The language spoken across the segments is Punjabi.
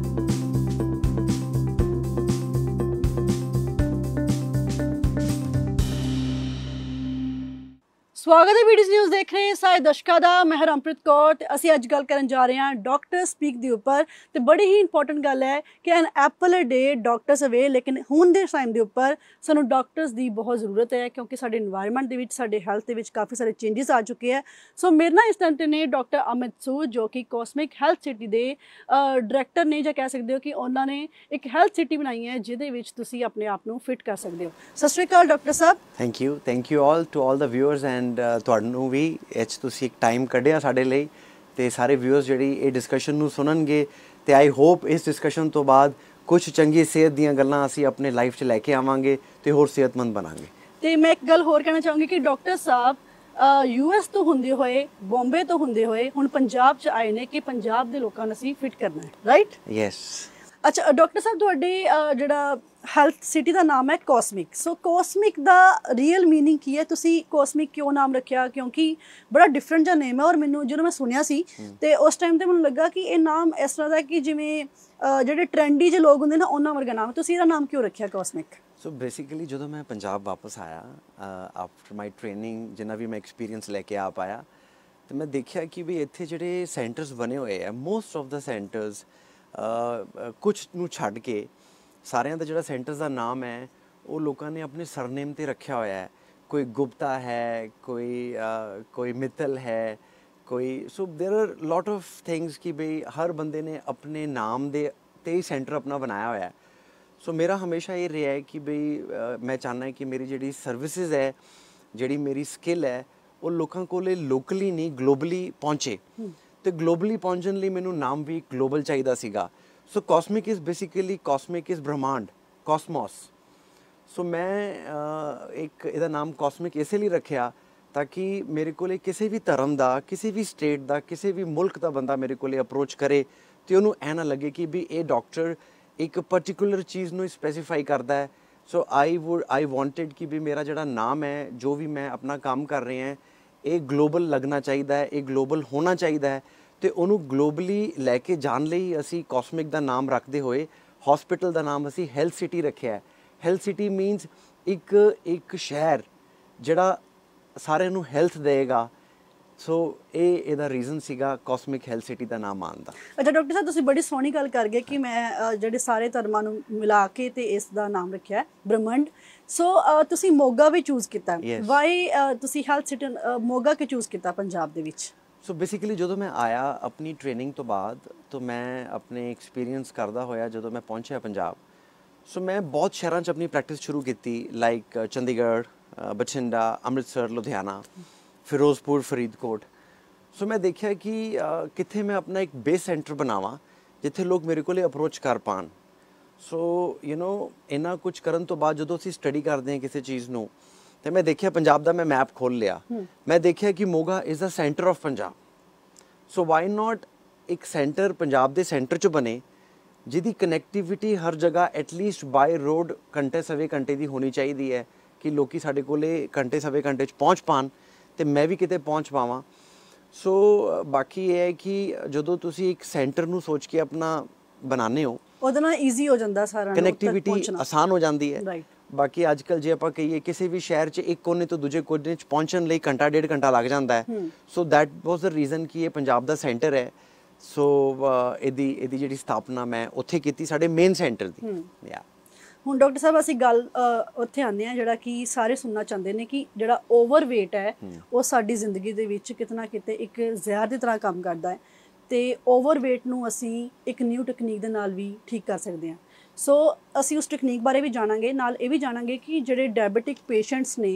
Bye. ਸਵਾਗਤ ਹੈ ਵੀਡੀਓ ਨਿਊਜ਼ ਦੇਖ ਰਹੇ ਸਾਇ ਦਸ਼ਕਾ ਦਾ ਮੈਂ ਹਰਮਪ੍ਰੀਤ ਕੌਰ ਤੇ ਅਸੀਂ ਅੱਜ ਗੱਲ ਕਰਨ ਜਾ ਰਹੇ ਹਾਂ ਡਾਕਟਰ ਸਪੀਕ ਦੇ ਉੱਪਰ ਤੇ ਬੜੀ ਹੀ ਇੰਪੋਰਟੈਂਟ ਗੱਲ ਹੈ ਕਿ an apple a day doctors ਅਵੇ ਲੇਕਿਨ ਹੁਣ ਦੇ ਟਾਈਮ ਦੇ ਉੱਪਰ ਸਾਨੂੰ ਡਾਕਟਰਸ ਦੀ ਬਹੁਤ ਜ਼ਰੂਰਤ ਹੈ ਕਿਉਂਕਿ ਸਾਡੇ এনवायरमेंट ਦੇ ਵਿੱਚ ਸਾਡੇ ਹੈਲਥ ਦੇ ਵਿੱਚ ਕਾਫੀ ਸਾਰੇ ਚੇਂਜਸ ਆ ਚੁੱਕੇ ਹੈ ਸੋ ਮੇਰੇ ਨਾਲ ਇਸ ਟਾਈਮ ਨੇ ਡਾਕਟਰ ਅਮਿਤ ਸੂ ਜੋ ਕਿ ਕੋਸਮਿਕ ਹੈਲਥ ਸਿਟੀ ਦੇ ਡਾਇਰੈਕਟਰ ਨੇ ਜਾਂ ਕਹਿ ਸਕਦੇ ਹੋ ਕਿ ਉਹਨਾਂ ਨੇ ਇੱਕ ਹੈਲਥ ਸਿਟੀ ਬਣਾਈ ਹੈ ਜਿਹਦੇ ਵਿੱਚ ਤੁਸੀਂ ਆਪਣੇ ਆਪ ਨੂੰ ਫਿਟ ਕਰ ਸਕਦੇ ਹੋ ਸਤਿ ਸ਼੍ਰੀ ਅਕਾਲ ਡਾਕਟਰ ਸਾਹਿਬ thank you thank you all to all the viewers and and ਤੁਹਾਨੂੰ ਵੀ ਇਹ ਤੁਸੀਂ ਇੱਕ ਟਾਈਮ ਕੱਢਿਆ ਸਾਡੇ ਲਈ ਤੇ ਸਾਰੇ ਵਿਊਅਰਸ ਜਿਹੜੀ ਇਹ ਡਿਸਕਸ਼ਨ ਨੂੰ ਸੁਣਨਗੇ ਤੇ ਆਈ ਹੋਪ ਇਸ ਡਿਸਕਸ਼ਨ ਤੋਂ ਬਾਅਦ ਕੁਝ ਚੰਗੀ ਸਿਹਤ ਦੀਆਂ ਗੱਲਾਂ ਅਸੀਂ ਆਪਣੇ ਲਾਈਫ 'ਚ ਲੈ ਕੇ ਆਵਾਂਗੇ ਤੇ ਹੋਰ ਸਿਹਤਮੰਦ ਬਣਾਂਗੇ ਤੇ ਮੈਂ ਇੱਕ ਗੱਲ ਹੋਰ ਕਹਿਣਾ ਚਾਹੂੰਗੀ ਕਿ ਡਾਕਟਰ ਸਾਹਿਬ ਯੂਐਸ ਤੋਂ ਹੁੰਦੇ ਹੋਏ ਬੰਬੇ ਤੋਂ ਹੁੰਦੇ ਹੋਏ ਹੁਣ ਪੰਜਾਬ 'ਚ ਆਏ ਨੇ ਕਿ ਪੰਜਾਬ ਦੇ ਲੋਕਾਂ ਨੂੰ ਅਸੀਂ ਫਿਟ ਕਰਨਾ ਹੈ ਰਾਈਟ ਯੈਸ ਅੱਛਾ ਡਾਕਟਰ ਸਾਹਿਬ ਤੁਹਾਡੇ ਜਿਹੜਾ ਹੈਲਥ ਸਿਟੀ ਦਾ ਨਾਮ ਹੈ ਕੋਸਮਿਕ ਸੋ ਕੋਸਮਿਕ ਦਾ ਰੀਅਲ मीनिंग ਕੀ ਹੈ ਤੁਸੀਂ ਕੋਸਮਿਕ ਕਿਉਂ ਨਾਮ ਰੱਖਿਆ ਕਿਉਂਕਿ ਬੜਾ ਡਿਫਰੈਂਟ ਜਿਹਾ ਨੇਮ ਹੈ ਔਰ ਮੈਨੂੰ ਜਦੋਂ ਮੈਂ ਸੁਣਿਆ ਸੀ ਤੇ ਉਸ ਟਾਈਮ ਤੇ ਮੈਨੂੰ ਲੱਗਾ ਕਿ ਇਹ ਨਾਮ ਇਸ ਤਰ੍ਹਾਂ ਦਾ ਕਿ ਜਿਵੇਂ ਜਿਹੜੇ ਟ੍ਰੈਂਡੀ ਜਿਹੇ ਲੋਕ ਹੁੰਦੇ ਨੇ ਉਹਨਾਂ ਵਰਗਾ ਨਾਮ ਤੁਸੀਂ ਇਹਦਾ ਨਾਮ ਕਿਉਂ ਰੱਖਿਆ ਕੋਸਮਿਕ ਸੋ ਬੇਸਿਕਲੀ ਜਦੋਂ ਮੈਂ ਪੰਜਾਬ ਵਾਪਸ ਆਇਆ ਆਫਟਰ ਮਾਈ ਟ੍ਰੇਨਿੰਗ ਜਿੰਨਾ ਵੀ ਮੈਂ ਐਕਸਪੀਰੀਅੰਸ ਲੈ ਕੇ ਆ ਪਾਇਆ ਤੇ ਮੈਂ ਦੇਖਿਆ ਕਿ ਵੀ ਇੱਥੇ ਜਿਹੜੇ ਸੈਂਟਰਸ ਬਣੇ ਹੋਏ ਆ ਮੋਸਟ ਆਫ ਦਾ ਸੈਂਟਰਸ ਕੁਝ ਨੂੰ ਛੱਡ ਕੇ ਸਾਰਿਆਂ ਦਾ ਜਿਹੜਾ ਸੈਂਟਰਸ ਦਾ ਨਾਮ ਹੈ ਉਹ ਲੋਕਾਂ ਨੇ ਆਪਣੇ ਸਰਨੇਮ ਤੇ ਰੱਖਿਆ ਹੋਇਆ ਹੈ ਕੋਈ ਗੁਪਤਾ ਹੈ ਕੋਈ ਕੋਈ ਮਿੱਤਲ ਹੈ ਕੋਈ so there are lot of things ਕਿ ਬਈ ਹਰ ਬੰਦੇ ਨੇ ਆਪਣੇ ਨਾਮ ਦੇ ਤੇ ਹੀ ਸੈਂਟਰ ਆਪਣਾ ਬਣਾਇਆ ਹੋਇਆ ਹੈ ਸੋ ਮੇਰਾ ਹਮੇਸ਼ਾ ਇਹ ਰਿਹਾ ਹੈ ਕਿ ਬਈ ਮੈਂ ਚਾਹਨਾ ਹੈ ਕਿ ਮੇਰੀ ਜਿਹੜੀ ਸਰਵਿਸਿਜ਼ ਹੈ ਜਿਹੜੀ ਮੇਰੀ ਸਕਿੱਲ ਹੈ ਉਹ ਲੋਕਾਂ ਕੋਲੇ ਲੋਕਲੀ ਨਹੀਂ ਗਲੋਬਲੀ ਪਹੁੰਚੇ ਤੇ ਗਲੋਬਲੀ ਪਹੁੰਚਣ ਲਈ ਮੈਨੂੰ ਨਾਮ ਵੀ ਗਲੋਬਲ ਚਾਹੀਦਾ ਸੀਗਾ so cosmic is basically cosmic is ब्रह्मांड कॉस्मॉस ਸੋ ਮੈਂ ਇੱਕ ਇਹਦਾ ਨਾਮ ਕੌਸਮਿਕ ਇਸੇ ਲਈ ਰੱਖਿਆ ਤਾਂ ਕਿ ਮੇਰੇ ਕੋਲੇ ਕਿਸੇ ਵੀ ਧਰਮ ਦਾ ਕਿਸੇ ਵੀ ਸਟੇਟ ਦਾ ਕਿਸੇ ਵੀ ਮੁਲਕ ਦਾ ਬੰਦਾ ਮੇਰੇ ਕੋਲੇ ਅਪਰੋਚ ਕਰੇ ਤੇ ਉਹਨੂੰ ਐ ਨਾ ਲੱਗੇ ਕਿ ਵੀ ਇਹ ਡਾਕਟਰ ਇੱਕ ਪਾਰਟਿਕੂਲਰ ਚੀਜ਼ ਨੂੰ ਸਪੈਸੀਫਾਈ ਕਰਦਾ ਹੈ so I would I wanted ਕਿ ਵੀ ਮੇਰਾ ਜਿਹੜਾ ਨਾਮ ਹੈ ਜੋ ਵੀ ਮੈਂ ਆਪਣਾ ਕੰਮ ਕਰ ਰਿਹਾ ਹਾਂ ਇਹ ਗਲੋਬਲ ਲੱਗਣਾ ਚਾਹੀਦਾ ਹੈ ਇਹ ਗਲੋਬਲ ਹੋਣਾ ਚਾਹੀਦਾ ਹੈ ਤੇ ਉਹਨੂੰ ਗਲੋਬਲੀ ਲੈ ਕੇ ਜਾਣ ਲਈ ਅਸੀਂ ਕਾਸਮਿਕ ਦਾ ਨਾਮ ਰੱਖਦੇ ਹੋਏ ਹਸਪੀਟਲ ਦਾ ਨਾਮ ਅਸੀਂ ਹੈਲਥ ਸਿਟੀ ਰੱਖਿਆ ਹੈ ਹੈਲਥ ਸਿਟੀ ਮੀਨਸ ਇੱਕ ਇੱਕ ਸ਼ਹਿਰ ਜਿਹੜਾ ਸਾਰਿਆਂ ਨੂੰ ਹੈਲਥ ਦੇਗਾ ਸੋ ਇਹ ਇਹਦਾ ਰੀਜ਼ਨ ਸੀਗਾ ਕਾਸਮਿਕ ਹੈਲਥ ਸਿਟੀ ਦਾ ਨਾਮ ਆਂਦਾ ਅੱਛਾ ਡਾਕਟਰ ਸਾਹਿਬ ਤੁਸੀਂ ਬੜੀ ਸੋਹਣੀ ਗੱਲ ਕਰ ਗਏ ਕਿ ਮੈਂ ਜਿਹੜੇ ਸਾਰੇ ਧਰਮਾਂ ਨੂੰ ਮਿਲਾ ਕੇ ਤੇ ਇਸ ਦਾ ਨਾਮ ਰੱਖਿਆ ਬ੍ਰਹਮੰਡ ਸੋ ਤੁਸੀਂ ਮੋਗਾ ਵੀ ਚੂਜ਼ ਕੀਤਾ ਵਾਈ ਤੁਸੀਂ ਹੈਲਥ ਸਿਟੀ ਮੋਗਾ ਕਿ ਚੂਜ਼ ਕੀਤਾ ਪੰਜਾਬ ਦੇ ਵਿੱਚ ਸੋ ਬੇਸਿਕਲੀ ਜਦੋਂ ਮੈਂ ਆਇਆ ਆਪਣੀ ਟ੍ਰੇਨਿੰਗ ਤੋਂ ਬਾਅਦ ਤੋਂ ਮੈਂ ਆਪਣੇ ਐਕਸਪੀਰੀਅੰਸ ਕਰਦਾ ਹੋਇਆ ਜਦੋਂ ਮੈਂ ਪਹੁੰਚਿਆ ਪੰਜਾਬ ਸੋ ਮੈਂ ਬਹੁਤ ਸ਼ਹਿਰਾਂ 'ਚ ਆਪਣੀ ਪ੍ਰੈਕਟਿਸ ਸ਼ੁਰੂ ਕੀਤੀ ਲਾਈਕ ਚੰਡੀਗੜ੍ਹ ਬਠਿੰਡਾ ਅੰਮ੍ਰਿਤਸਰ ਲੁਧਿਆਣਾ ਫਿਰੋਜ਼ਪੁਰ ਫਰੀਦਕੋਟ ਸੋ ਮੈਂ ਦੇਖਿਆ ਕਿ ਕਿੱਥੇ ਮੈਂ ਆਪਣਾ ਇੱਕ ਬੇਸ ਸੈਂਟਰ ਬਣਾਵਾਂ ਜਿੱਥੇ ਲੋਕ ਮੇਰੇ ਕੋਲੇ ਅਪਰੋਚ ਕਰ ਪਾਣ ਸੋ ਯੂ نو ਇਹਨਾਂ ਕੁਝ ਕਰਨ ਤੋਂ ਬਾਅਦ ਜਦੋਂ ਅਸੀਂ ਸਟੱਡੀ ਕਰਦੇ ਹਾਂ ਕਿਸੇ ਚੀਜ਼ ਨੂੰ ਤੇ ਮੈਂ ਦੇਖਿਆ ਪੰਜਾਬ ਦਾ ਮੈਂ ਮੈਪ ਖੋਲ ਲਿਆ ਮੈਂ ਦੇਖਿਆ ਕਿ Moga is the centre of Punjab so why not ਇੱਕ ਸੈਂਟਰ ਪੰਜਾਬ ਦੇ ਸੈਂਟਰ ਚ ਬਣੇ ਜਿਹਦੀ ਕਨੈਕਟੀਵਿਟੀ ਹਰ ਜਗ੍ਹਾ ਐਟਲੀਸਟ ਬਾਈ ਰੋਡ ਘੰਟੇ ਸਵੇ ਘੰਟੇ ਦੀ ਹੋਣੀ ਚਾਹੀਦੀ ਹੈ ਕਿ ਲੋਕੀ ਸਾਡੇ ਕੋਲੇ ਘੰਟੇ ਸਵੇ ਘੰਟੇ ਚ ਪਹੁੰਚ ਪਾਣ ਤੇ ਮੈਂ ਵੀ ਕਿਤੇ ਪਹੁੰਚ ਪਾਵਾਂ ਸੋ ਬਾਕੀ ਇਹ ਹੈ ਕਿ ਜਦੋਂ ਤੁਸੀਂ ਇੱਕ ਸੈਂਟਰ ਨੂੰ ਸੋਚ ਕੇ ਆਪਣਾ ਬਣਾਨੇ ਹੋ ਉਹਦੇ ਨਾਲ ਈਜ਼ੀ ਹੋ ਜਾਂਦਾ ਸਾਰਾ ਕਨੈਕਟੀਵਿਟੀ ਆਸਾਨ ਹੋ ਜਾਂਦੀ ਹੈ ਰਾਈਟ ਬਾਕੀ ਅੱਜ ਕੱਲ ਜੇ ਆਪਾਂ ਕਹੀਏ ਕਿਸੇ ਵੀ ਸ਼ਹਿਰ 'ਚ ਇੱਕ ਕੋਨੇ ਤੋਂ ਦੂਜੇ ਕੋਨੇ 'ਚ ਪਹੁੰਚਣ ਲਈ ਘੰਟਾ ਡੇਢ ਘੰਟਾ ਲੱਗ ਜਾਂਦਾ ਹੈ so that was the reason ਕਿ ਇਹ ਪੰਜਾਬ ਦਾ ਸੈਂਟਰ ਹੈ ਸੋ ਇਹਦੀ ਇਹਦੀ ਜਿਹੜੀ ਸਥਾਪਨਾ ਮੈਂ ਉੱਥੇ ਕੀਤੀ ਸਾਡੇ ਮੇਨ ਸੈਂਟਰ ਦੀ ਯਾ ਹੁਣ ਡਾਕਟਰ ਸਾਹਿਬ ਅਸੀਂ ਗੱਲ ਉੱਥੇ ਆਉਂਦੇ ਆ ਜਿਹੜਾ ਕਿ ਸਾਰੇ ਸੁਣਨਾ ਚਾਹੁੰਦੇ ਨੇ ਕਿ ਜਿਹੜਾ ਓਵਰਵੇਟ ਹੈ ਉਹ ਸਾਡੀ ਜ਼ਿੰਦਗੀ ਦੇ ਵਿੱਚ ਕਿਤਨਾ ਕਿਤੇ ਇੱਕ ਜ਼ਹਿਰ ਦੀ ਤਰ੍ਹਾਂ ਕੰਮ ਕਰਦਾ ਹੈ ਤੇ ਓਵਰਵੇਟ ਨੂੰ ਅਸੀਂ ਇੱਕ ਨਿਊ ਟੈਕਨੀਕ ਦੇ ਨਾਲ ਵੀ ਠੀਕ ਕਰ ਸਕਦੇ ਹਾਂ ਸੋ ਅਸੀਂ ਉਸ ਟੈਕਨੀਕ ਬਾਰੇ ਵੀ ਜਾਣਾਂਗੇ ਨਾਲ ਇਹ ਵੀ ਜਾਣਾਂਗੇ ਕਿ ਜਿਹੜੇ ਡਾਇਬੀਟਿਕ ਪੇਸ਼ੈਂਟਸ ਨੇ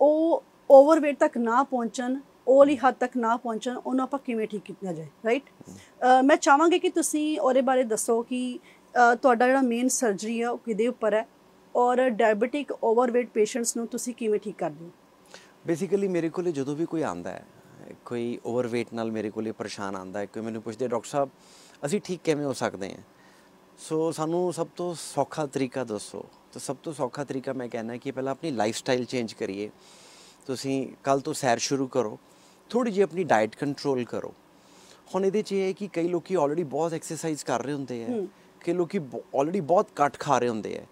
ਉਹ ਓਵਰਵੇਟ ਤੱਕ ਨਾ ਪਹੁੰਚਣ ਓਲੀ ਹੱਦ ਤੱਕ ਨਾ ਪਹੁੰਚਣ ਉਹਨਾਂ ਆਪਾਂ ਕਿਵੇਂ ਠੀਕ ਕੀਤਾ ਜਾਏ ਰਾਈਟ ਮੈਂ ਚਾਹਾਂਗੇ ਕਿ ਤੁਸੀਂ ਉਹਦੇ ਬਾਰੇ ਦੱਸੋ ਕਿ ਤੁਹਾਡਾ ਜਿਹੜਾ ਮੇਨ ਸਰਜਰੀ ਹੈ ਉਹ ਕਿਦੇ ਉੱਪਰ ਹੈ ਔਰ ਡਾਇਬੀਟਿਕ ਓਵਰਵੇਟ ਪੇਸ਼ੈਂਟਸ ਨੂੰ ਤੁਸੀਂ ਕਿਵੇਂ ਠੀਕ ਕਰਦੇ ਹੋ ਬੇਸਿਕਲੀ ਮੇਰੇ ਕੋਲੇ ਜਦੋਂ ਵੀ ਕੋਈ ਆਂਦਾ ਹੈ ਕੋਈ ਓਵਰਵੇਟ ਨਾਲ ਮੇਰੇ ਕੋਲੇ ਪਰੇਸ਼ਾਨ ਆਂਦਾ ਹੈ ਕੋਈ ਮੈਨੂੰ ਪੁੱਛਦੇ ਡਾਕਟਰ ਸਾਹਿਬ ਅਸੀਂ ਠੀਕ ਕਿਵੇਂ ਹੋ ਸਕਦੇ ਹਾਂ ਸੋ ਸਾਨੂੰ ਸਭ ਤੋਂ ਸੌਖਾ ਤਰੀਕਾ ਦੱਸੋ ਤਾਂ ਸਭ ਤੋਂ ਸੌਖਾ ਤਰੀਕਾ ਮੈਂ ਕਹਿੰਦਾ ਕਿ ਪਹਿਲਾਂ ਆਪਣੀ ਲਾਈਫ ਸਟਾਈਲ ਚੇਂਜ ਕਰੀਏ ਤੁਸੀਂ ਕੱਲ ਤੋਂ ਸੈਰ ਸ਼ੁਰੂ ਕਰੋ ਥੋੜੀ ਜਿਹੀ ਆਪਣੀ ਡਾਈਟ ਕੰਟਰੋਲ ਕਰੋ ਹੁਣ ਇਹਦੇ ਚ ਇਹ ਹੈ ਕਿ ਕਈ ਲੋਕੀ ਆਲਰੇਡੀ ਬਹੁਤ ਐਕਸਰਸਾਈਜ਼ ਕਰ ਰਹੇ ਹੁੰਦੇ ਆ ਕਿ ਲੋਕੀ ਆਲਰੇਡੀ ਬਹੁਤ ਘੱਟ ਖਾ ਰਹੇ ਹੁੰਦੇ ਆ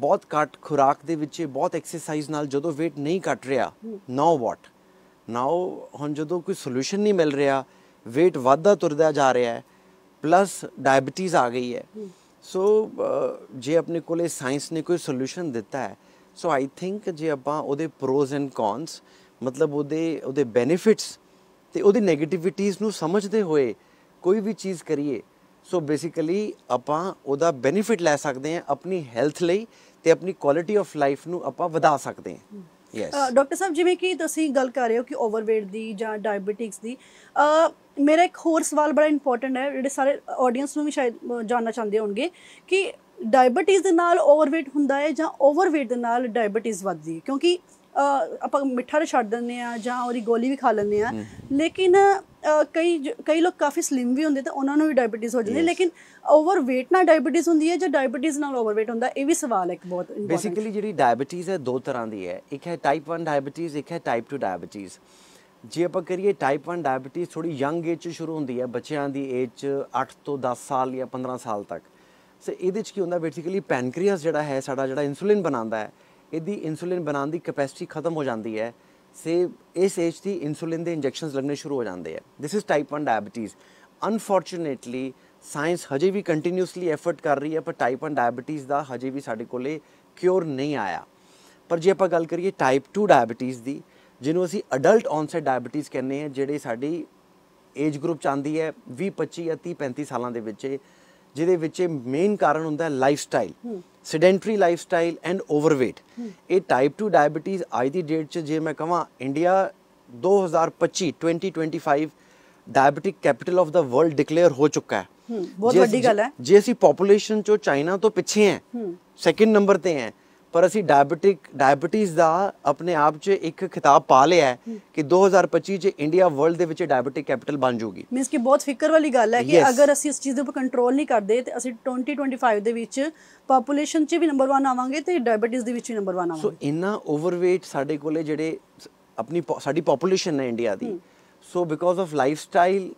ਬਹੁਤ ਘੱਟ ਖੁਰਾਕ ਦੇ ਵਿੱਚ ਬਹੁਤ ਐਕਸਰਸਾਈਜ਼ ਨਾਲ ਜਦੋਂ weight ਨਹੀਂ ਘਟ ਰਿਹਾ ਨਾਓ ਵਾਟ ਨਾਓ ਹੁਣ ਜਦੋਂ ਕੋਈ ਸੋਲੂਸ਼ਨ ਨਹੀਂ ਮਿਲ ਰਿਹਾ weight ਵਾਧਾ ਤੁਰਦਾ ਜਾ ਰਿਹਾ ਹੈ ਪਲੱਸ ਡਾਇਬੀਟੀਜ਼ ਆ ਗਈ ਹੈ ਸੋ ਜੇ ਆਪਣੇ ਕੋਲੇ ਸਾਇੰਸ ਨੇ ਕੋਈ ਸੋਲੂਸ਼ਨ ਦਿੱਤਾ ਹੈ ਸੋ ਆਈ ਥਿੰਕ ਜੇ ਆਪਾਂ ਉਹਦੇ ਪ੍ਰੋਸ ਐਂਡ ਕੌਨਸ ਮਤਲਬ ਉਹਦੇ ਉਹਦੇ ਬੈਨੀਫਿਟਸ ਤੇ ਉਹਦੀ 네ਗੇਟਿਵਿਟੀਜ਼ ਨੂੰ ਸਮਝਦੇ ਹੋਏ ਕੋਈ ਵੀ ਚੀਜ਼ ਕਰੀਏ ਸੋ ਬੇਸਿਕਲੀ ਆਪਾਂ ਉਹਦਾ ਬੈਨੀਫਿਟ ਲੈ ਸਕਦੇ ਹਾਂ ਆਪਣੀ ਹੈਲਥ ਲਈ ਤੇ ਆਪਣੀ ਕੁਆਲਿਟੀ ਆਫ ਲਾਈਫ ਨੂੰ ਆਪਾਂ ਵਧਾ ਸਕਦੇ ਹਾਂ ਡਾਕਟਰ ਸਾਹਿਬ ਜਿਵੇਂ ਕਿ ਤੁਸੀਂ ਗੱਲ ਕਰ ਰਹੇ ਹੋ ਕਿ ਓਵਰਵੇਟ ਦੀ ਜਾਂ ਡਾਇਬੀਟਿਕਸ ਦੀ ਮੇਰਾ ਇੱਕ ਹੋਰ ਸਵਾਲ ਬੜਾ ਇੰਪੋਰਟੈਂਟ ਹੈ ਜਿਹੜੇ ਸਾਰੇ ਆਡੀਅנס ਨੂੰ ਵੀ ਸ਼ਾਇਦ ਜਾਨਣਾ ਚਾਹੁੰਦੇ ਹੋਣਗੇ ਕਿ ਡਾਇਬੀਟਿਸ ਦੇ ਨਾਲ ਓਵਰਵੇਟ ਹੁੰਦਾ ਹੈ ਜਾਂ ਓਵਰਵੇਟ ਦੇ ਨਾਲ ਡਾਇਬੀਟਿਸ ਵੱਧਦੀ ਹੈ ਕਿਉਂਕਿ ਆਪਾਂ ਮਿੱਠਾ ਰ ਛੱਡ ਦਿੰਦੇ ਆ ਜਾਂ ਉਹਦੀ ਗੋਲੀ ਵੀ ਖਾ ਲੈਂਦੇ ਆ ਲੇਕਿਨ ਕਈ ਕਈ ਲੋਕ ਕਾਫੀ ਸਲਿਮ ਵੀ ਹੁੰਦੇ ਤੇ ਉਹਨਾਂ ਨੂੰ ਵੀ ਡਾਇਬੀਟਿਸ ਹੋ ਜਾਂਦੀ ਲੇਕਿਨ ਓਵਰਵੇਟ ਨਾਲ ਡਾਇਬੀਟਿਸ ਹੁੰਦੀ ਹੈ ਜਾਂ ਡਾਇਬੀਟਿਸ ਨਾਲ ਓਵਰਵੇਟ ਹੁੰਦਾ ਇਹ ਵੀ ਸਵਾਲ ਹੈ ਇੱਕ ਬਹੁਤ ਬੇਸਿਕਲੀ ਜਿਹੜੀ ਡਾਇਬੀਟਿਸ ਹੈ ਦੋ ਤਰ੍ਹਾਂ ਦੀ ਹੈ ਇੱਕ ਹੈ ਟਾਈਪ 1 ਡਾਇਬੀਟਿਸ ਇੱਕ ਹੈ ਟਾਈਪ 2 ਡਾਇਬੀਟਿਸ ਜੇ ਆਪਾਂ ਕਰੀਏ ਟਾਈਪ 1 ਡਾਇਬੀਟਿਸ ਥੋੜੀ ਯੰਗ ਏਜ 'ਚ ਸ਼ੁਰੂ ਹੁੰਦੀ ਹੈ ਬੱਚਿਆਂ ਦੀ ਏਜ 'ਚ 8 ਤੋਂ 10 ਸਾਲ ਜਾਂ 15 ਸਾਲ ਤੱਕ ਸੋ ਇਹਦੇ 'ਚ ਕੀ ਹੁੰਦਾ ਬੇਸਿਕਲੀ ਪੈਨਕ੍ਰੀਅਸ ਜਿਹੜਾ ਹੈ ਸਾਡਾ ਜਿਹੜਾ ਇਨਸੂਲਿਨ ਬਣਾਉਂਦਾ ਹੈ ਇਹਦੀ ਇਨਸੂਲਿਨ ਬਣਾਉਣ ਦੀ ਕੈਪੈਸਿਟੀ ਖਤਮ ਹੋ ਜਾਂਦੀ ਹੈ ਸੇ ਇਸ ਏਜ ਦੀ ਇਨਸੂਲਿਨ ਦੇ ਇੰਜੈਕਸ਼ਨਸ ਲੱਗਣੇ ਸ਼ੁਰੂ ਹੋ ਜਾਂਦੇ ਆ this is type 1 diabetes unfortunately science ਹਜੇ ਵੀ ਕੰਟੀਨਿਊਸਲੀ ਐਫਰਟ ਕਰ ਰਹੀ ਹੈ ਪਰ ਟਾਈਪ 1 ਡਾਇਬੀਟੀਜ਼ ਦਾ ਹਜੇ ਵੀ ਸਾਡੇ ਕੋਲੇ ਕਿਉਰ ਨਹੀਂ ਆਇਆ ਪਰ ਜੇ ਆਪਾਂ ਗੱਲ ਕਰੀਏ ਟਾਈਪ 2 ਡਾਇਬੀਟੀਜ਼ ਦੀ ਜਿਹਨੂੰ ਅਸੀਂ ਅਡਲਟ ਔਨਸੈਟ ਡਾਇਬੀਟੀਜ਼ ਕਹਿੰਦੇ ਆ ਜਿਹੜੇ ਸਾਡੀ ਏਜ ਗਰੁੱਪ ਚ ਆਂਦੀ ਹੈ 20 25 ਜਾਂ 30 35 ਸਾਲਾਂ ਦੇ ਵਿੱਚ ਜਿਹਦੇ ਵਿੱਚ ਮੇਨ ਕਾਰਨ ਹੁੰਦਾ ਹੈ life style sedentary life style and overweight ਇਹ ਟਾਈਪ 2 ਡਾਇਬੀਟੀਜ਼ ਅੱਜ ਦੀ ਡੇਟ 'ਚ ਜੇ ਮੈਂ ਕਹਾਂ India 2025 2025 diabetic capital of the world declare ਹੋ ਚੁੱਕਾ ਹੈ ਬਹੁਤ ਵੱਡੀ ਗੱਲ ਹੈ ਜੇ ਅਸੀਂ ਪੋਪੂਲੇਸ਼ਨ ਚੋਂ ਚਾਈਨਾ ਤੋਂ ਪਿੱਛੇ ਹੈ ਸੈਕਿੰਡ ਨੰਬਰ ਤੇ ਹੈ ਪਰ ਅਸੀਂ ਡਾਇਬੀਟਿਕ ਡਾਇਬੀਟੀਜ਼ ਦਾ ਆਪਣੇ ਆਪ 'ਚ ਇੱਕ ਖਿਤਾਬ ਪਾ ਲਿਆ ਹੈ ਕਿ 2025 'ਚ ਇੰਡੀਆ ਵਰਲਡ ਦੇ ਵਿੱਚ ਡਾਇਬੀਟਿਕ ਕੈਪੀਟਲ ਬਣ ਜਾਊਗੀ ਮੀਨਸ ਕਿ ਬਹੁਤ ਫਿਕਰ ਵਾਲੀ ਗੱਲ ਹੈ ਕਿ ਅਗਰ ਅਸੀਂ ਇਸ ਚੀਜ਼ ਦੇ ਉੱਪਰ ਕੰਟਰੋਲ ਨਹੀਂ ਕਰਦੇ ਤੇ ਅਸੀਂ 2025 ਦੇ ਵਿੱਚ ਪੋਪੂਲੇਸ਼ਨ 'ਚ ਵੀ ਨੰਬਰ 1 ਆਵਾਂਗੇ ਤੇ ਡਾਇਬੀਟੀਜ਼ ਦੇ ਵਿੱਚ ਵੀ ਨੰਬਰ 1 ਆਵਾਂਗੇ ਸੋ ਆਵਾਂਗੇ ਇੰਨਾ ਓਵਰਵੇਟ ਸਾਡੇ ਕੋਲੇ ਜਿਹੜੇ ਆਪਣੀ ਸਾਡੀ ਪੋਪੂਲੇਸ਼ਨ ਹੈ ਇੰਡੀਆ ਦੀ so because of lifestyle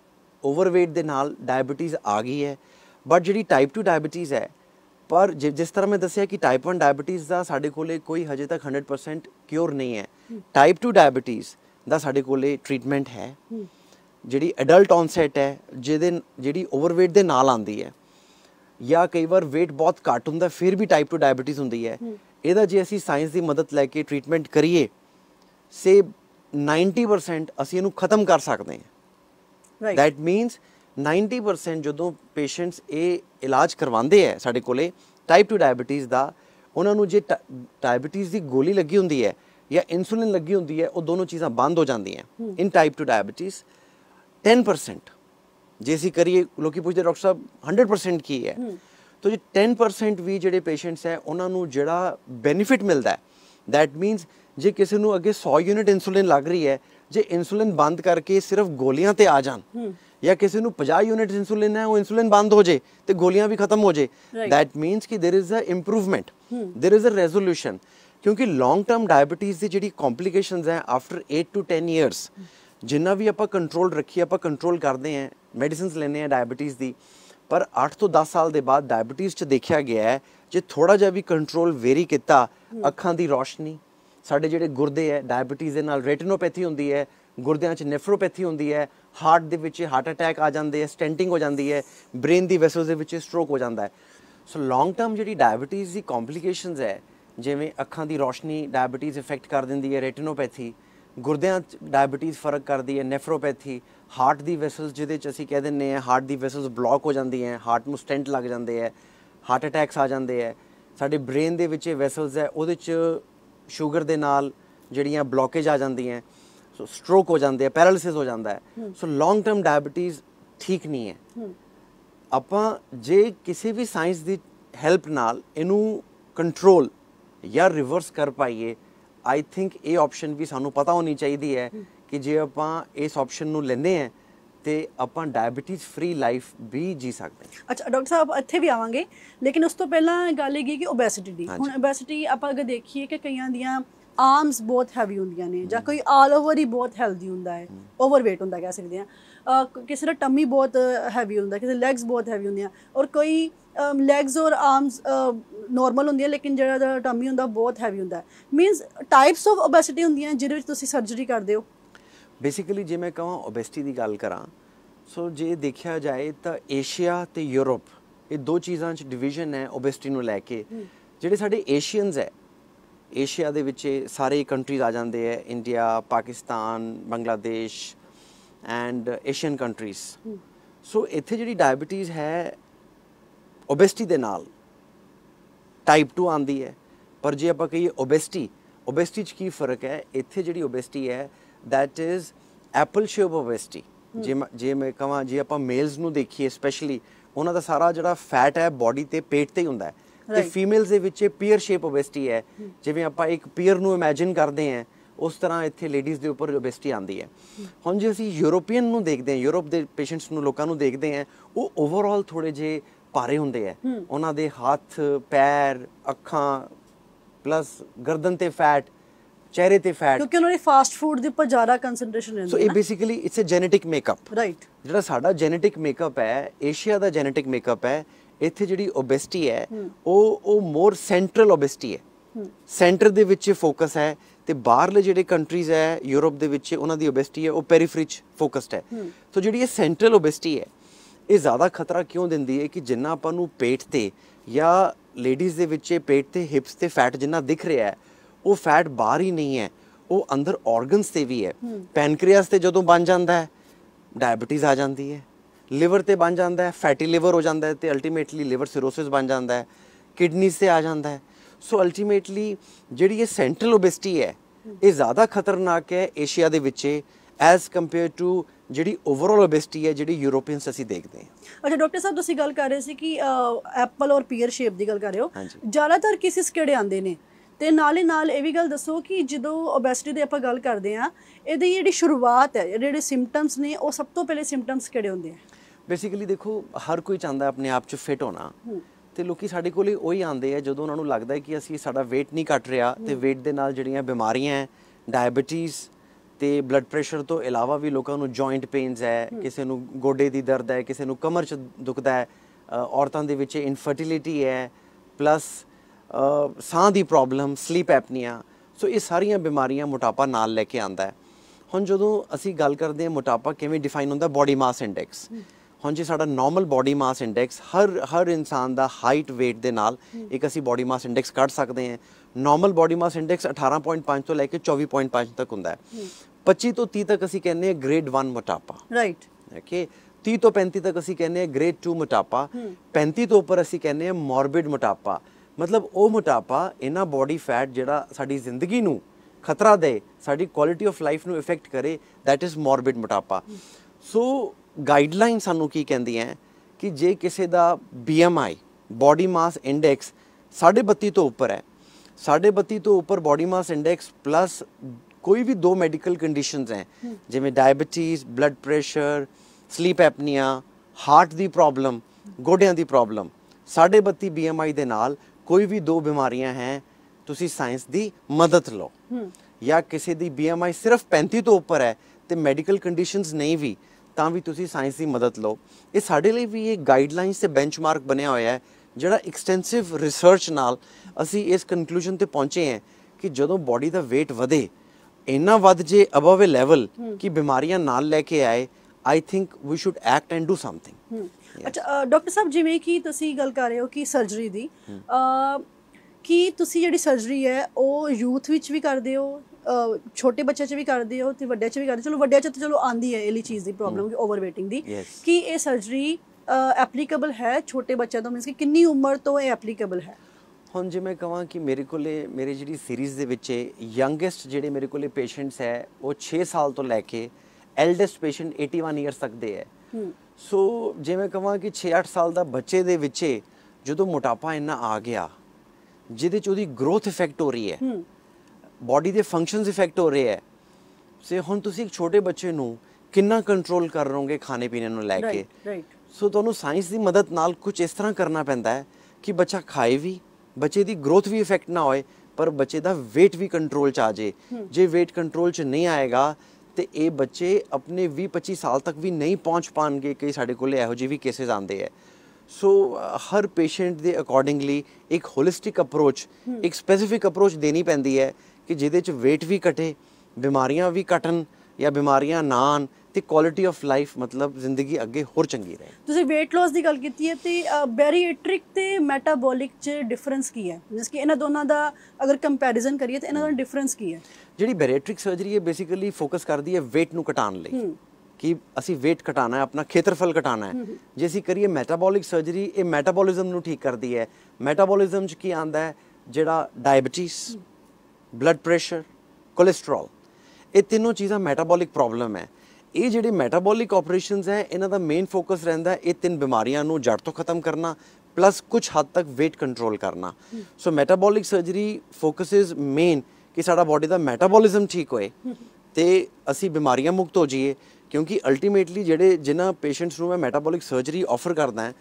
overweight ਦੇ ਨਾਲ ਡਾਇਬੀਟੀਜ਼ ਆ ਗਈ ਹੈ ਬਟ ਜਿਹੜੀ ਟਾਈਪ 2 ਡਾਇਬੀਟੀਜ਼ ਹੈ ਪਰ ਜਿਸ ਤਰ੍ਹਾਂ ਮੈਂ ਦੱਸਿਆ ਕਿ ਟਾਈਪ 1 ਡਾਇਬੀਟੀਜ਼ ਦਾ ਸਾਡੇ ਕੋਲੇ ਕੋਈ ਹਜੇ ਤੱਕ 100% ਕਿਉਰ ਨਹੀਂ ਹੈ ਟਾਈਪ 2 ਡਾਇਬੀਟੀਜ਼ ਦਾ ਸਾਡੇ ਕੋਲੇ ਟ੍ਰੀਟਮੈਂਟ ਹੈ ਜਿਹੜੀ ਐਡਲਟ ਔਨਸੈਟ ਹੈ ਜਿਹਦੇ ਜਿਹੜੀ ਓਵਰਵੇਟ ਦੇ ਨਾਲ ਆਉਂਦੀ ਹੈ ਜਾਂ ਕਈ ਵਾਰ weight ਬਹੁਤ ਘੱਟ ਹੁੰਦਾ ਫਿਰ ਵੀ ਟਾਈਪ 2 ਡਾਇਬੀਟੀਜ਼ ਹੁੰਦੀ ਹੈ ਇਹਦਾ ਜੇ ਅਸੀਂ ਸਾਇੰਸ ਦੀ ਮਦਦ ਲੈ ਕੇ ਟ੍ਰੀਟਮੈਂਟ ਕਰੀਏ ਸੇ 90% ਅਸੀਂ ਇਹਨੂੰ ਖਤਮ ਕਰ ਸਕਦੇ ਹਾਂ ਰਾਈਟ ਥੈਟ ਮੀਨਸ 90% ਜਦੋਂ ਪੇਸ਼ੈਂਟਸ ਇਹ ਇਲਾਜ ਕਰਵਾਉਂਦੇ ਆ ਸਾਡੇ ਕੋਲੇ ਟਾਈਪ 2 ਡਾਇਬੀਟੀਜ਼ ਦਾ ਉਹਨਾਂ ਨੂੰ ਜੇ ਡਾਇਬੀਟੀਜ਼ ਦੀ ਗੋਲੀ ਲੱਗੀ ਹੁੰਦੀ ਹੈ ਜਾਂ ਇਨਸੂਲਿਨ ਲੱਗੀ ਹੁੰਦੀ ਹੈ ਉਹ ਦੋਨੋਂ ਚੀਜ਼ਾਂ ਬੰਦ ਹੋ ਜਾਂਦੀਆਂ ਇਨ ਟਾਈਪ 2 ਡਾਇਬੀਟੀਜ਼ 10% ਜੇ ਅਸੀਂ ਕਰੀਏ ਲੋਕੀ ਪੁੱਛਦੇ ਡਾਕਟਰ ਸਾਹਿਬ 100% ਕੀ ਹੈ ਤੋ ਜੇ 10% ਵੀ ਜਿਹੜੇ ਪੇਸ਼ੈਂਟਸ ਹੈ ਉਹਨਾਂ ਨੂੰ ਜਿਹੜਾ ਬੈਨੀਫਿਟ ਮਿਲਦਾ ਹੈ ਥੈਟ ਮੀਨਸ ਜੇ ਕਿਸੇ ਨੂੰ ਅੱਗੇ 100 ਯੂਨਿਟ ਇਨਸੂਲਿਨ ਲੱਗ ਰਹੀ ਹੈ ਜੇ ਇਨਸੂਲਿਨ ਬੰਦ ਕਰਕੇ ਸਿਰਫ ਗੋਲੀਆਂ ਤੇ ਆ ਜਾਣ ਜਾਂ ਕਿਸੇ ਨੂੰ 50 ਯੂਨਿਟ ਇਨਸੂਲਿਨ ਹੈ ਉਹ ਇਨਸੂਲਿਨ ਬੰਦ ਹੋ ਜੇ ਤੇ ਗੋਲੀਆਂ ਵੀ ਖਤਮ ਹੋ ਜੇ ਦੈਟ ਮੀਨਸ ਕਿ there is a improvement there is a resolution ਕਿਉਂਕਿ ਲੌਂਗ ਟਰਮ ਡਾਇਬੀਟੀਜ਼ ਦੀ ਜਿਹੜੀ ਕੰਪਲਿਕੇਸ਼ਨਸ ਹੈ ਆਫਟਰ 8 ਟੂ 10 ਇਅਰਸ ਜਿੰਨਾ ਵੀ ਆਪਾਂ ਕੰਟਰੋਲ ਰੱਖੀ ਆਪਾਂ ਕੰਟਰੋਲ ਕਰਦੇ ਆਂ ਮੈਡੀਸਿਨਸ ਲੈਨੇ ਆ ਡਾਇਬੀਟੀਜ਼ ਦੀ ਪਰ 8 ਤੋਂ 10 ਸਾਲ ਦੇ ਬਾਅਦ ਡਾਇਬੀਟੀਜ਼ 'ਚ ਦੇਖਿਆ ਗਿਆ ਹੈ ਜੇ ਥੋੜਾ ਜਿਹਾ ਵੀ ਕੰਟਰੋਲ ਵੇਰੀ ਕੀਤਾ ਅੱਖਾਂ ਦੀ ਰੋਸ਼ਨੀ ਸਾਡੇ ਜਿਹੜੇ ਗੁਰਦੇ ਹੈ ਡਾਇਬੀਟੀਜ਼ ਦੇ ਨਾਲ ਰੈਟਿਨੋਪੈਥੀ ਹੁੰਦੀ ਹੈ ਗੁਰਦਿਆਂ 'ਚ ਨੈਫਰੋਪੈਥੀ ਹੁੰਦੀ ਹੈ ਹਾਰਟ ਦੇ ਵਿੱਚ ਹਾਰਟ ਅਟੈਕ ਆ ਜਾਂਦੇ ਹੈ ਸਟੈਂਟਿੰਗ ਹੋ ਜਾਂਦੀ ਹੈ ਬ੍ਰੇਨ ਦੀ ਵੈਸਲਸ ਦੇ ਵਿੱਚ ਸਟ੍ਰੋਕ ਹੋ ਜਾਂਦਾ ਹੈ ਸੋ ਲੌਂਗ ਟਰਮ ਜਿਹੜੀ ਡਾਇਬੀਟੀਜ਼ ਦੀ ਕੰਪਲਿਕੇਸ਼ਨਸ ਹੈ ਜਿਵੇਂ ਅੱਖਾਂ ਦੀ ਰੋਸ਼ਨੀ ਡਾਇਬੀਟੀਜ਼ ਇਫੈਕਟ ਕਰ ਦਿੰਦੀ ਹੈ ਰੈਟੀਨੋਪੈਥੀ ਗੁਰਦਿਆਂ 'ਚ ਡਾਇਬੀਟੀਜ਼ ਫਰਕ ਕਰਦੀ ਹੈ ਨੈਫਰੋਪੈਥੀ ਹਾਰਟ ਦੀ ਵੈਸਲਸ ਜਿਹਦੇ 'ਚ ਅਸੀਂ ਕਹਿ ਦਿੰਨੇ ਆ ਹਾਰਟ ਦੀ ਵੈਸਲਸ ਬਲੌਕ ਹੋ ਜਾਂਦੀਆਂ ਹਾਰਟ ਨੂੰ ਸਟੈਂਟ ਲੱਗ ਜਾਂਦੇ ਆ ਹਾਰਟ ਅਟੈਕਸ ਆ ਜਾਂਦੇ ਆ ਸਾਡੇ ਬ੍ਰੇਨ ਦੇ ਵਿੱਚ ਵੈਸਲਸ ਹੈ ਉਹਦੇ 'ਚ ਸ਼ੂਗਰ ਦੇ ਨਾਲ ਜਿਹੜੀਆਂ ਬਲੌਕੇਜ ਆ ਜਾਂਦੀਆਂ ਸੋ ਸਟ੍ਰੋਕ ਹੋ ਜਾਂਦੇ ਆ ਪੈਰਾਲਿਸਿਸ ਹੋ ਜਾਂਦਾ ਹੈ ਸੋ ਲੌਂਗ ਟਰਮ ਡਾਇਬੀਟੀਜ਼ ਠੀਕ ਨਹੀਂ ਹੈ ਆਪਾਂ ਜੇ ਕਿਸੇ ਵੀ ਸਾਇੰਸ ਦੀ ਹੈਲਪ ਨਾਲ ਇਹਨੂੰ ਕੰਟਰੋਲ ਜਾਂ ਰਿਵਰਸ ਕਰ ਪਾਈਏ ਆਈ ਥਿੰਕ ਇਹ ਆਪਸ਼ਨ ਵੀ ਸਾਨੂੰ ਪਤਾ ਹੋਣੀ ਚਾਹੀਦੀ ਹੈ ਕਿ ਜੇ ਆਪਾਂ ਇਸ ਆਪਸ਼ਨ ਨੂੰ ਲੈਂਦੇ ਆ ਤੇ ਆਪਾਂ ਡਾਇਬੀਟੀਜ਼ ਫ੍ਰੀ ਲਾਈਫ ਵੀ ਜੀ ਸਕਦੇ ਹਾਂ ਅੱਛਾ ਡਾਕਟਰ ਸਾਹਿਬ ਇੱਥੇ ਵੀ ਆਵਾਂਗੇ ਲੇਕਿਨ ਉਸ ਤੋਂ ਪਹਿਲਾਂ ਗੱਲ ਇਹ ਕਿ ਓਬੈਸਿਟੀ ਦੀ ਹੁਣ ਓਬੈਸਿਟੀ ਆਪਾਂ ਅਗਰ ਦੇਖੀਏ ਕਿ ਕਈਆਂ ਦੀਆਂ ਆਰਮਸ ਬਹੁਤ ਹੈਵੀ ਹੁੰਦੀਆਂ ਨੇ ਜਾਂ ਕੋਈ ਆਲ ਓਵਰ ਹੀ ਬਹੁਤ ਹੈਲਦੀ ਹੁੰਦਾ ਹੈ ਓਵਰਵੇਟ ਹੁੰਦਾ ਕਹਿ ਸਕਦੇ ਆ ਕਿਸੇ ਦਾ ਟੰਮੀ ਬਹੁਤ ਹੈਵੀ ਹੁੰਦਾ ਕਿਸੇ ਲੈਗਸ ਬਹੁਤ ਹੈਵੀ ਹੁੰਦੀਆਂ ਔਰ ਕੋਈ ਲੈਗਸ ਔਰ ਆਰਮਸ ਨਾਰਮਲ ਹੁੰਦੀਆਂ ਲੇਕਿਨ ਜਿਹੜਾ ਟੰਮੀ ਹੁੰਦਾ ਬਹੁਤ ਹੈਵੀ ਹੁੰਦਾ ਮੀਨਸ ਟਾਈਪਸ ਆਫ ਓਬੈਸਿਟੀ ਹੁੰਦੀਆਂ ਜਿਹਦੇ ਵਿੱਚ ਤੁਸੀਂ ਸਰਜਰੀ ਕਰਦੇ ਹੋ ਬੇਸਿਕਲੀ ਜੇ ਮੈਂ ਕਹਾਂ ਓਬੈਸਿਟੀ ਦੀ ਗੱਲ ਕਰਾਂ ਸੋ ਜੇ ਦੇਖਿਆ ਜਾਏ ਤਾਂ ਏਸ਼ੀਆ ਤੇ ਯੂਰਪ ਇਹ ਦੋ ਚੀਜ਼ਾਂ 'ਚ ਡਿਵੀਜ਼ਨ ਹੈ ਓਬੈਸਿਟੀ ਨੂੰ ਲੈ ਕੇ ਜਿਹੜੇ ਸਾਡੇ ਏਸ਼ੀਅਨਸ ਹੈ ਏਸ਼ੀਆ ਦੇ ਵਿੱਚ ਸਾਰੇ ਕੰਟਰੀਜ਼ ਆ ਜਾਂਦੇ ਐ India Pakistan Bangladesh and Asian countries so ਇੱਥੇ ਜਿਹੜੀ ਡਾਇਬੀਟੀਜ਼ ਹੈ ਓਬੈਸਿਟੀ ਦੇ ਨਾਲ ਟਾਈਪ 2 ਆਂਦੀ ਹੈ ਪਰ ਜੇ ਆਪਾਂ ਕਹੀਏ ਓਬੈਸਿਟੀ ਓਬੈਸਿਟੀ 'ਚ ਕੀ ਫਰਕ ਹੈ ਇੱਥੇ ਜਿਹੜੀ ਓਬੈਸਿਟੀ ਹੈ that is apple shape obesity ਜੇ ਜੇ ਮੈਂ ਕਹਾਂ ਜੇ ਆਪਾਂ ਮੇਲਸ ਨੂੰ ਦੇਖੀਏ ਸਪੈਸ਼ਲੀ ਉਹਨਾਂ ਦਾ ਸਾਰਾ ਜਿਹੜਾ ਫੈਟ ਹੈ ਬਾਡੀ ਤੇ ਪੇਟ ਤੇ ਹੀ ਹੁੰਦਾ ਹੈ ਤੇ ਫੀਮੇਲਸ ਦੇ ਵਿੱਚ ਇਹ ਪੀਅਰ ਸ਼ੇਪ ਓਬੈਸਿਟੀ ਹੈ ਜਿਵੇਂ ਆਪਾਂ ਇੱਕ ਪੀਅਰ ਨੂੰ ਇਮੇਜਿਨ ਕਰਦੇ ਹਾਂ ਉਸ ਤਰ੍ਹਾਂ ਇੱਥੇ ਲੇਡੀਜ਼ ਦੇ ਉੱਪਰ ਓਬੈਸਿਟੀ ਆਂਦੀ ਹੈ ਹੁਣ ਜੇ ਅਸੀਂ ਯੂਰੋਪੀਅਨ ਨੂੰ ਦੇਖਦੇ ਹਾਂ ਯੂਰਪ ਦੇ ਪੇਸ਼ੈਂਟਸ ਨੂੰ ਲੋਕਾਂ ਨੂੰ ਦੇਖਦੇ ਹਾਂ ਉਹ ਓਵਰਆਲ ਥੋੜੇ ਜੇ ਭਾਰੇ ਹੁੰਦੇ ਆ ਉਹਨਾਂ ਦੇ ਹੱਥ ਪੈਰ ਅੱਖਾਂ ਪਲੱਸ ਗਰਦਨ ਤੇ ਫੈਟ ਚਿਹਰੇ ਤੇ ਫੈਟ ਕਿਉਂਕਿ ਉਹਨਾਂ ਦੇ ਫਾਸਟ ਫੂਡ ਦੇ ਉੱਪਰ ਜ਼ਿਆਦਾ ਕਨਸੈਂਟ੍ਰੇਸ਼ਨ ਹੈ ਸੋ ਇਹ basically it's a genetic makeup right ਜਿਹੜਾ ਸਾਡਾ ਜੈਨੇਟਿਕ ਮੇਕਅਪ ਹੈ ਏਸ਼ੀਆ ਦਾ ਜੈਨੇਟਿਕ ਮੇਕਅਪ ਹੈ ਇੱਥੇ ਜਿਹੜੀ ਓਬੈਸਟੀ ਹੈ ਉਹ ਉਹ ਮੋਰ ਸੈਂਟਰਲ ਓਬੈਸਟੀ ਹੈ ਸੈਂਟਰ ਦੇ ਵਿੱਚ ਫੋਕਸ ਹੈ ਤੇ ਬਾਹਰਲੇ ਜਿਹੜੇ ਕੰਟਰੀਜ਼ ਹੈ ਯੂਰਪ ਦੇ ਵਿੱਚ ਉਹਨਾਂ ਦੀ ਓਬੈਸਟੀ ਹੈ ਉਹ ਪੈਰੀਫਰੀਚ ਫੋਕਸਡ ਹੈ ਸੋ ਜਿਹੜੀ ਇਹ ਸੈਂਟਰਲ ਓਬੈਸਟੀ ਹੈ ਇਹ ਜ਼ਿਆਦਾ ਖਤਰਾ ਕਿਉਂ ਦਿੰਦੀ ਹੈ ਕਿ ਜਿੰਨਾ ਆਪਾਂ ਨੂੰ ਪੇਟ ਤੇ ਜਾਂ ਲੇਡੀਜ਼ ਦੇ ਵਿੱਚ ਪੇਟ ਤੇ ਹਿਪਸ ਤੇ ਫੈਟ ਜਿੰਨਾ ਦਿਖ ਰਿਹਾ ਹੈ ਉਹ ਫੈਟ ਬਾਹਰ ਹੀ ਨਹੀਂ ਹੈ ਉਹ ਅੰਦਰ ਆਰਗਨਸ ਤੇ ਵੀ ਹੈ ਪੈਨਕ੍ਰੀਅਸ ਤੇ ਜਦੋਂ ਬਣ ਜਾਂਦਾ ਹੈ ਡਾਇਬੀਟੀਜ਼ ਆ ਜਾਂਦੀ ਹੈ ਲਿਵਰ ਤੇ ਬਣ ਜਾਂਦਾ ਹੈ ਫੈਟੀ ਲਿਵਰ ਹੋ ਜਾਂਦਾ ਹੈ ਤੇ ਅਲਟੀਮੇਟਲੀ ਲਿਵਰ ਸਿਰੋਸਿਸ ਬਣ ਜਾਂਦਾ ਹੈ ਕਿਡਨੀ ਸੇ ਆ ਜਾਂਦਾ ਹੈ ਸੋ ਅਲਟੀਮੇਟਲੀ ਜਿਹੜੀ ਇਹ ਸੈਂਟਰਲ ਓਬੈਸਿਟੀ ਹੈ ਇਹ ਜ਼ਿਆਦਾ ਖਤਰਨਾਕ ਹੈ ਏਸ਼ੀਆ ਦੇ ਵਿੱਚ ਐਸ ਕੰਪੇਅਰ ਟੂ ਜਿਹੜੀ ਓਵਰਆਲ ਓਬੈਸਿਟੀ ਹੈ ਜਿਹੜੀ ਯੂਰੋਪੀਅਨਸ ਅਸੀਂ ਦੇਖਦੇ ਹਾਂ ਅੱਛਾ ਡਾਕਟਰ ਸਾਹਿਬ ਤੁਸੀਂ ਗੱਲ ਕਰ ਰਹੇ ਸੀ ਕਿ ਐਪਲ ਔਰ ਪੀਅਰ ਸ਼ੇਪ ਦੀ ਗੱਲ ਕਰ ਰਹੇ ਹੋ ਜ਼ਿਆਦਾਤਰ ਕੇਸਿਸ ਕਿਹੜੇ ਆਂਦੇ ਨੇ ਤੇ ਨਾਲੇ ਨਾਲ ਇਹ ਵੀ ਗੱਲ ਦੱਸੋ ਕਿ ਜਦੋਂ ਓਬੈਸਿਟੀ ਦੀ ਆਪਾਂ ਗੱਲ ਕਰਦੇ ਆ ਇਹਦੀ ਜਿਹੜੀ ਸ਼ੁਰੂਆਤ ਹੈ ਜਿਹੜੇ ਸਿੰਪਟਮਸ ਨੇ ਉਹ ਸਭ ਤੋਂ ਪਹਿਲੇ ਸਿੰਪਟਮਸ ਕਿਹੜੇ ਹੁੰਦੇ ਆ ਬੇਸਿਕਲੀ ਦੇਖੋ ਹਰ ਕੋਈ ਚਾਹੁੰਦਾ ਆਪਣੇ ਆਪ 'ਚ ਫਿਟ ਹੋਣਾ ਤੇ ਲੋਕੀ ਸਾਡੇ ਕੋਲੇ ਉਹੀ ਆਉਂਦੇ ਆ ਜਦੋਂ ਉਹਨਾਂ ਨੂੰ ਲੱਗਦਾ ਹੈ ਕਿ ਅਸੀਂ ਸਾਡਾ weight ਨਹੀਂ ਘਟ ਰਿਹਾ ਤੇ weight ਦੇ ਨਾਲ ਜਿਹੜੀਆਂ ਬਿਮਾਰੀਆਂ ਹੈ ਡਾਇਬੀਟੀਜ਼ ਤੇ ਬਲੱਡ ਪ੍ਰੈਸ਼ਰ ਤੋਂ ਇਲਾਵਾ ਵੀ ਲੋਕਾਂ ਨੂੰ ਜੁਆਇੰਟ ਪੇਨਸ ਹੈ ਕਿਸੇ ਨੂੰ ਗੋਡੇ ਦੀ ਦਰਦ ਹੈ ਕਿਸੇ ਨੂੰ ਕਮਰ 'ਚ ਦੁਖਦਾ ਹੈ ਔਰਤਾਂ ਦੇ ਵਿੱਚ ਇਨਫਰਟੀਲਿਟੀ ਹੈ ਪਲੱਸ ਸਾਹ ਦੀ ਪ੍ਰੋਬਲਮ ਸਲੀਪ ਐਪਨੀਆ ਸੋ ਇਹ ਸਾਰੀਆਂ ਬਿਮਾਰੀਆਂ ਮੋਟਾਪਾ ਨਾਲ ਲੈ ਕੇ ਆਂਦਾ ਹੈ ਹੁਣ ਜਦੋਂ ਅਸੀਂ ਗੱਲ ਕਰਦੇ ਹਾਂ ਮੋਟਾਪਾ ਕਿਵੇਂ ਡਿਫਾਈਨ ਹੁੰਦਾ ਬੋਡੀ ਮਾਸ ਇੰਡੈਕਸ ਹਾਂਜੀ ਸਾਡਾ ਨਾਰਮਲ ਬਾਡੀ ਮਾਸ ਇੰਡੈਕਸ ਹਰ ਹਰ ਇਨਸਾਨ ਦਾ ਹਾਈਟ weight ਦੇ ਨਾਲ ਇੱਕ ਅਸੀਂ ਬਾਡੀ ਮਾਸ ਇੰਡੈਕਸ ਕੱਢ ਸਕਦੇ ਹਾਂ ਨਾਰਮਲ ਬਾਡੀ ਮਾਸ ਇੰਡੈਕਸ 18.5 ਤੋਂ ਲੈ ਕੇ 24.5 ਤੱਕ ਹੁੰਦਾ ਹੈ 25 ਤੋਂ 30 ਤੱਕ ਅਸੀਂ ਕਹਿੰਦੇ ਹਾਂ ਗ੍ਰੇਡ 1 ਮੋਟਾਪਾ ਰਾਈਟ ਓਕੇ 30 ਤੋਂ 35 ਤੱਕ ਅਸੀਂ ਕਹਿੰਦੇ ਹਾਂ ਗ੍ਰੇਡ 2 ਮੋਟਾਪਾ 35 ਤੋਂ ਉੱਪਰ ਅਸੀਂ ਕਹਿੰਦੇ ਹਾਂ ਮੋਰਬਿਡ ਮੋਟਾਪਾ ਮਤਲਬ ਉਹ ਮੋਟਾਪਾ ਇਹਨਾਂ ਬਾਡੀ ਫੈਟ ਜਿਹੜਾ ਸਾਡੀ ਜ਼ਿੰਦਗੀ ਨੂੰ ਖਤਰਾ ਦੇ ਸਾਡੀ ਕੁਆਲਿਟੀ ਆਫ ਲਾਈਫ ਨੂੰ ਇਫੈਕਟ ਕਰੇ ਥੈਟ ਇਜ਼ ਮੋਰਬਿਡ ਮੋਟਾਪਾ ਸੋ ਗਾਈਡਲਾਈਨ ਸਾਨੂੰ ਕੀ ਕਹਿੰਦੀਆਂ ਕਿ ਜੇ ਕਿਸੇ ਦਾ ਬੀਐਮਆਈ ਬੋਡੀ ਮਾਸ ਇੰਡੈਕਸ 32 ਤੋਂ ਉੱਪਰ ਹੈ 32 ਤੋਂ ਉੱਪਰ ਬੋਡੀ ਮਾਸ ਇੰਡੈਕਸ ਪਲੱਸ ਕੋਈ ਵੀ ਦੋ ਮੈਡੀਕਲ ਕੰਡੀਸ਼ਨਸ ਹੈ ਜਿਵੇਂ diabetes blood pressure sleep apnoea heart ਦੀ ਪ੍ਰੋਬਲਮ ਗੋਡਿਆਂ ਦੀ ਪ੍ਰੋਬਲਮ 32 ਬੀਐਮਆਈ ਦੇ ਨਾਲ ਕੋਈ ਵੀ ਦੋ ਬਿਮਾਰੀਆਂ ਹੈ ਤੁਸੀਂ ਸਾਇੰਸ ਦੀ ਮਦਦ ਲਓ ਜਾਂ ਕਿਸੇ ਦੀ ਬੀਐਮਆਈ ਸਿਰਫ 35 ਤੋਂ ਉੱਪਰ ਹੈ ਤੇ ਮੈਡੀਕਲ ਕੰਡੀਸ਼ਨਸ ਨਹੀਂ ਵੀ ਤਾਂ ਵੀ ਤੁਸੀਂ ਸਾਇੰਸ ਦੀ ਮਦਦ ਲਓ ਇਹ ਸਾਡੇ ਲਈ ਵੀ ਇਹ ਗਾਈਡਲਾਈਨਸ ਤੇ ਬੈਂਚਮਾਰਕ ਬਣਿਆ ਹੋਇਆ ਹੈ ਜਿਹੜਾ ਐਕਸਟੈਂਸਿਵ ਰਿਸਰਚ ਨਾਲ ਅਸੀਂ ਇਸ ਕਨਕਲੂਜਨ ਤੇ ਪਹੁੰਚੇ ਹਾਂ ਕਿ ਜਦੋਂ ਬਾਡੀ ਦਾ weight ਵਧੇ ਇੰਨਾ ਵੱਧ ਜੇ ਅਬਵ ਅ ਲੈਵਲ ਕਿ ਬਿਮਾਰੀਆਂ ਨਾਲ ਲੈ ਕੇ ਆਏ I think we should act and do something ਅੱਛਾ ਡਾਕਟਰ ਸਾਹਿਬ ਜਿਵੇਂ ਕਿ ਤੁਸੀਂ ਗੱਲ ਕਰ ਰਹੇ ਹੋ ਕਿ ਸਰਜਰੀ ਦੀ ਕੀ ਤੁਸੀਂ ਜਿਹੜੀ ਸਰਜਰੀ ਹੈ ਉਹ ਯੂਥ ਵਿੱਚ ਵੀ ਕਰਦੇ ਹੋ ਛੋਟੇ ਬੱਚੇ 'ਚ ਵੀ ਕਰਦੇ ਹੋ ਤੇ ਵੱਡਿਆਂ 'ਚ ਵੀ ਕਰਦੇ ਚਲੋ ਵੱਡਿਆਂ 'ਚ ਤਾਂ ਚਲੋ ਆਂਦੀ ਹੈ ਇਹਲੀ ਚੀਜ਼ ਦੀ ਪ੍ਰੋਬਲਮ ਕਿ ਓਵਰਵੇਟਿੰਗ ਦੀ ਕਿ ਇਹ ਸਰਜਰੀ ਐਪਲੀਕੇਬਲ ਹੈ ਛੋਟੇ ਬੱਚਿਆਂ ਤੋਂ ਮੀਨਸ ਕਿ ਕਿੰਨੀ ਉਮਰ ਤੋਂ ਇਹ ਐਪਲੀਕੇਬਲ ਹੈ ਹੁਣ ਜੇ ਮੈਂ ਕਹਾਂ ਕਿ ਮੇਰੇ ਕੋਲੇ ਮੇਰੇ ਜਿਹੜੀ ਸੀਰੀਜ਼ ਦੇ ਵਿੱਚ ਯੰਗੇਸਟ ਜਿਹੜੇ ਮੇਰੇ ਕੋਲੇ ਪੇਸ਼ੈਂਟਸ ਹੈ ਉਹ 6 ਸਾਲ ਤੋਂ ਲੈ ਕੇ ਐਲਡੈਸਟ ਪੇਸ਼ੈਂਟ 81 ਇਅਰ ਸਕਦੇ ਦੇ ਹੈ ਸੋ ਜੇ ਮੈਂ ਕਹਾਂ ਕਿ 6-8 ਸਾਲ ਦਾ ਬੱਚੇ ਦੇ ਵਿੱਚ ਜਦੋਂ ਮੋਟਾਪਾ ਇੰਨਾ ਆ ਗਿਆ ਜਿਹਦੇ ਚ ਉਹਦੀ ਗਰੋਥ ਇਫੈਕਟ ਹੋ ਰਹੀ ਹੈ ਬਾਡੀ ਦੇ ਫੰਕਸ਼ਨਸ ਇਫੈਕਟ ਹੋ ਰਹੇ ਹੈ ਸੇ ਹੁਣ ਤੁਸੀਂ ਇੱਕ ਛੋਟੇ ਬੱਚੇ ਨੂੰ ਕਿੰਨਾ ਕੰਟਰੋਲ ਕਰ ਰਹੋਗੇ ਖਾਣੇ ਪੀਣੇ ਨੂੰ ਲੈ ਕੇ ਸੋ ਤੁਹਾਨੂੰ ਸਾਇੰਸ ਦੀ ਮਦਦ ਨਾਲ ਕੁਝ ਇਸ ਤਰ੍ਹਾਂ ਕਰਨਾ ਪੈਂਦਾ ਹੈ ਕਿ ਬੱਚਾ ਖਾਏ ਵੀ ਬੱਚੇ ਦੀ ਗਰੋਥ ਵੀ ਇਫੈਕਟ ਨਾ ਹੋਏ ਪਰ ਬੱਚੇ ਦਾ weight ਵੀ ਕੰਟਰੋਲ ਚ ਆ ਜੇ ਜੇ weight ਕੰਟਰੋਲ ਚ ਨਹੀਂ ਆਏਗਾ ਤੇ ਇਹ ਬੱਚੇ ਆਪਣੇ 20 25 ਸਾਲ ਤੱਕ ਵੀ ਨਹੀਂ ਪਹੁੰਚ ਪਾਣਗੇ ਕਈ ਸਾਡੇ ਕੋਲ ਇਹੋ ਜਿਹੇ ਵੀ ਕੇਸਸ ਆਉਂਦੇ ਐ ਸੋ ਹਰ ਪੇਸ਼ੈਂਟ ਦੇ ਅਕੋਰਡਿੰਗਲੀ ਇੱਕ ਹੋਲਿਸਟਿਕ ਅਪਰੋਚ ਇੱਕ ਸਪੈਸੀਫਿਕ ਅਪਰੋਚ ਦੇਣੀ ਪੈਂਦੀ ਹੈ ਕਿ ਜਿਹਦੇ 'ਚ weight ਵੀ ਘਟੇ ਬਿਮਾਰੀਆਂ ਵੀ ਘਟਣ ਜਾਂ ਬਿਮਾਰੀਆਂ ਨਾ ਆਣ ਤੇ ਕੁਆਲਿਟੀ ਆਫ ਲਾਈਫ ਮਤਲਬ ਜ਼ਿੰਦਗੀ ਅੱਗੇ ਹੋਰ ਚੰਗੀ ਰਹੇ ਤੁਸੀਂ weight loss ਦੀ ਗੱਲ ਕੀਤੀ ਹੈ ਤੇ ਬੈਰੀਟ੍ਰਿਕ ਤੇ ਮੈਟਾਬੋਲਿਕ ਚ ਡਿਫਰੈਂਸ ਕੀ ਹੈ ਜਿਸ ਕਿ ਇਹਨਾਂ ਦੋਨਾਂ ਦਾ ਅਗਰ ਕੰਪੈਰੀਜ਼ਨ ਕਰੀਏ ਤਾਂ ਇਹਨਾਂ ਦਾ ਡਿਫਰੈਂਸ ਕੀ ਹੈ ਜਿਹੜੀ ਬੈਰੀਟ੍ਰਿਕ ਸਰਜਰੀ ਹੈ ਬੇਸਿਕਲੀ ਫੋਕਸ ਕਰਦੀ ਹੈ weight ਨੂੰ ਘਟਾਉਣ ਲਈ ਕਿ ਅਸੀਂ weight ਘਟਾਣਾ ਹੈ ਆਪਣਾ ਖੇਤਰਫਲ ਘਟਾਣਾ ਹੈ ਜੇ ਅਸੀਂ ਕਰੀਏ ਮੈਟਾਬੋਲਿਕ ਸਰਜਰੀ ਇਹ ਮੈਟਾਬੋਲਿਜ਼ਮ ਨੂੰ ਠੀਕ ਕਰਦੀ ਹੈ ਮੈਟਾਬੋਲਿਜ਼ਮ ਚ ਕੀ ਆਂਦਾ ਹੈ ਜਿਹੜਾ ਡਾਇਬੀਟੀਜ਼ ਬਲੱਡ ਪ੍ਰੈਸ਼ਰ ਕੋਲੇਸਟ੍ਰੋਲ ਇਹ ਤਿੰਨੋਂ ਚੀਜ਼ਾਂ ਮੈਟਾਬੋਲਿਕ ਪ੍ਰੋਬਲਮ ਹੈ ਇਹ ਜਿਹੜੇ ਮੈਟਾਬੋਲਿਕ ਆਪਰੇਸ਼ਨਸ ਹੈ ਇਹਨਾਂ ਦਾ ਮੇਨ ਫੋਕਸ ਰਹਿੰਦਾ ਹੈ ਇਹ ਤਿੰਨ ਬਿਮਾਰੀਆਂ ਨੂੰ ਜੜ ਤੋਂ ਖਤਮ ਕਰਨਾ ਪਲੱਸ ਕੁਝ ਹੱਦ ਤੱਕ weight ਕੰਟਰੋਲ ਕਰਨਾ so metabolic surgery focuses main ਕਿ ਸਾਡਾ ਬਾਡੀ ਦਾ ਮੈਟਾਬੋਲਿਜ਼ਮ ਠੀਕ ਹੋਏ ਤੇ ਅਸੀਂ ਬਿਮਾਰੀਆਂ ਮੁਕਤ ਹੋ ਜਾਈਏ ਕਿਉਂਕਿ ਅਲਟੀਮੇਟਲੀ ਜਿਹੜੇ ਜਿਨ੍ਹਾਂ ਪੇਸ਼ੈਂਟਸ ਨੂੰ ਮੈਂ ਮੈਟਾਬੋਲਿਕ ਸਰਜਰੀ ਆਫਰ ਕਰਦਾ ਹਾਂ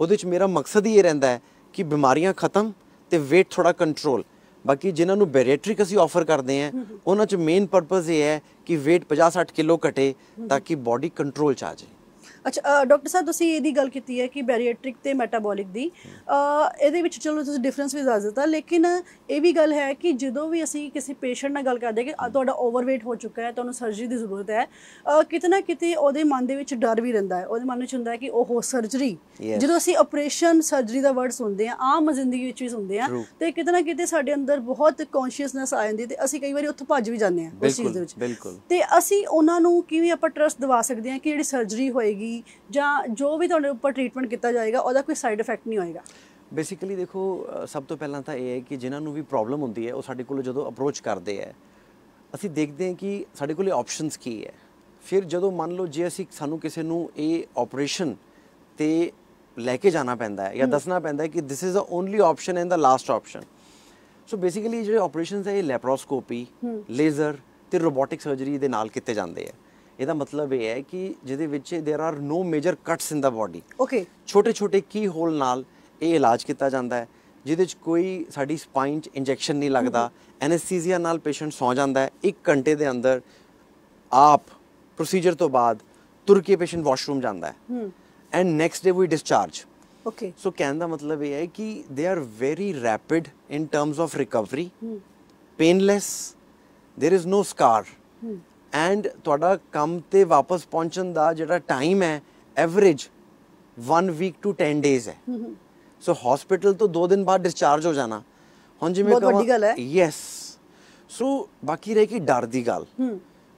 ਉਹਦੇ ਵਿੱਚ ਮੇਰਾ ਮਕਸਦ ਹੀ ਇਹ ਰਹਿੰਦਾ ਹੈ ਕਿ ਬਿਮਾਰੀਆਂ ਖਤਮ ਤੇ weight ਥੋੜਾ ਕੰਟਰੋਲ ਬਾਕੀ ਜਿਨ੍ਹਾਂ ਨੂੰ ਬੈਰੀਟ੍ਰਿਕ ਅਸੀਂ ਆਫਰ ਕਰਦੇ ਆ ਉਹਨਾਂ ਚ ਮੇਨ ਪਰਪਸ ਇਹ ਹੈ ਕਿ weight 50 60 ਕਿਲੋ ਘਟੇ ਤਾਂ ਕਿ ਬਾਡੀ ਕੰਟਰੋਲ ਚ ਆ ਜਾਏ ਅੱਛਾ ਡਾਕਟਰ ਸਾਹਿਬ ਤੁਸੀਂ ਇਹਦੀ ਗੱਲ ਕੀਤੀ ਹੈ ਕਿ ਬੈਰੀਏਟ੍ਰਿਕ ਤੇ ਮੈਟਾਬੋਲਿਕ ਦੀ ਇਹਦੇ ਵਿੱਚ ਚਲੋ ਤੁਸੀਂ ਡਿਫਰੈਂਸ ਵੀ ਦੱਸ ਦਿੱਤਾ ਲੇਕਿਨ ਇਹ ਵੀ ਗੱਲ ਹੈ ਕਿ ਜਦੋਂ ਵੀ ਅਸੀਂ ਕਿਸੇ ਪੇਸ਼ੈਂਟ ਨਾਲ ਗੱਲ ਕਰਦੇ ਕਿ ਤੁਹਾਡਾ ਓਵਰਵੇਟ ਹੋ ਚੁੱਕਾ ਹੈ ਤੁਹਾਨੂੰ ਸਰਜਰੀ ਦੀ ਜ਼ਰੂਰਤ ਹੈ ਕਿਤਨਾ ਕਿਤੇ ਉਹਦੇ ਮਨ ਦੇ ਵਿੱਚ ਡਰ ਵੀ ਰਹਿੰਦਾ ਹੈ ਉਹਦੇ ਮਨ ਵਿੱਚ ਹੁੰਦਾ ਹੈ ਕਿ ਉਹ ਸਰਜਰੀ ਜਦੋਂ ਅਸੀਂ ਆਪਰੇਸ਼ਨ ਸਰਜਰੀ ਦਾ ਵਰਡ ਸੁਣਦੇ ਆ ਆਮ ਜ਼ਿੰਦਗੀ ਵਿੱਚ ਵੀ ਸੁਣਦੇ ਆ ਤੇ ਕਿਤਨਾ ਕਿਤੇ ਸਾਡੇ ਅੰਦਰ ਬਹੁਤ ਕੌਨਸ਼ੀਅਸਨੈਸ ਆ ਜਾਂਦੀ ਤੇ ਅਸੀਂ ਕਈ ਵਾਰੀ ਉੱਥੇ ਭੱਜ ਵੀ ਜਾਂਦੇ ਆ ਉਸ ਚੀਜ਼ ਦੇ ਵਿੱਚ ਤੇ ਅਸੀਂ ਉਹਨਾਂ ਨੂੰ ਕਿਵੇਂ ਆਪਾਂ ਟਰਸਟ ਦਿਵਾ ਸਕਦੇ ਆ ਕਿ ਜਿਹੜੀ ਸਰਜਰੀ ਹੋਏਗੀ ਹੋਏਗੀ ਜਾਂ ਜੋ ਵੀ ਤੁਹਾਡੇ ਉੱਪਰ ਟ੍ਰੀਟਮੈਂਟ ਕੀਤਾ ਜਾਏਗਾ ਉਹਦਾ ਕੋਈ ਸਾਈਡ ਇਫੈਕਟ ਨਹੀਂ ਹੋਏਗਾ ਬੇਸਿਕਲੀ ਦੇਖੋ ਸਭ ਤੋਂ ਪਹਿਲਾਂ ਤਾਂ ਇਹ ਹੈ ਕਿ ਜਿਨ੍ਹਾਂ ਨੂੰ ਵੀ ਪ੍ਰੋਬਲਮ ਹੁੰਦੀ ਹੈ ਉਹ ਸਾਡੇ ਕੋਲ ਜਦੋਂ ਅਪਰੋਚ ਕਰਦੇ ਹੈ ਅਸੀਂ ਦੇਖਦੇ ਹਾਂ ਕਿ ਸਾਡੇ ਕੋਲ ਆਪਸ਼ਨਸ ਕੀ ਹੈ ਫਿਰ ਜਦੋਂ ਮੰਨ ਲਓ ਜੇ ਅਸੀਂ ਸਾਨੂੰ ਕਿਸੇ ਨੂੰ ਇਹ ਆਪਰੇਸ਼ਨ ਤੇ ਲੈ ਕੇ ਜਾਣਾ ਪੈਂਦਾ ਹੈ ਜਾਂ ਦੱਸਣਾ ਪੈਂਦਾ ਹੈ ਕਿ this is a only option and the last option so basically ਜਿਹੜੇ ਆਪਰੇਸ਼ਨਸ ਹੈ ਇਹ ਲੈਪਰੋਸਕੋਪੀ ਲੇਜ਼ਰ ਤੇ ਰੋਬੋਟਿਕ ਸਰਜਰੀ ਦੇ ਨਾਲ ਕੀਤੇ ਜਾਂਦੇ ਆ ਇਹਦਾ ਮਤਲਬ ਇਹ ਹੈ ਕਿ ਜਿਹਦੇ ਵਿੱਚ there are no major cuts in the body okay ਛੋਟੇ ਛੋਟੇ ਕੀ ਹੋਲ ਨਾਲ ਇਹ ਇਲਾਜ ਕੀਤਾ ਜਾਂਦਾ ਹੈ ਜਿਹਦੇ ਚ ਕੋਈ ਸਾਡੀ ਸਪਾਈਨ ਚ ਇੰਜੈਕਸ਼ਨ ਨਹੀਂ ਲੱਗਦਾ ਐਨਸਥੀਸੀਆ mm-hmm. ਨਾਲ ਪੇਸ਼ੈਂਟ ਸੌ ਜਾਂਦਾ ਹੈ 1 ਘੰਟੇ ਦੇ ਅੰਦਰ ਆਪ ਪ੍ਰੋਸੀਜਰ ਤੋਂ ਬਾਅਦ ਤੁਰ ਕੇ ਪੇਸ਼ੈਂਟ ਵਾਸ਼ਰੂਮ ਜਾਂਦਾ ਹੈ hmm and next day we discharge okay so ਕਹਿਣ ਦਾ ਮਤਲਬ ਇਹ ਹੈ ਕਿ they are very rapid in terms of recovery painless there is no hmm and थोड़ा कम तो वापस पहुँचन का जोड़ा टाइम है average one week to ten days है सो mm होस्पिटल तो दो दिन बाद डिस्चार्ज हो जाना हम जिम्मे यस सो बाकी रहे कि डर की गल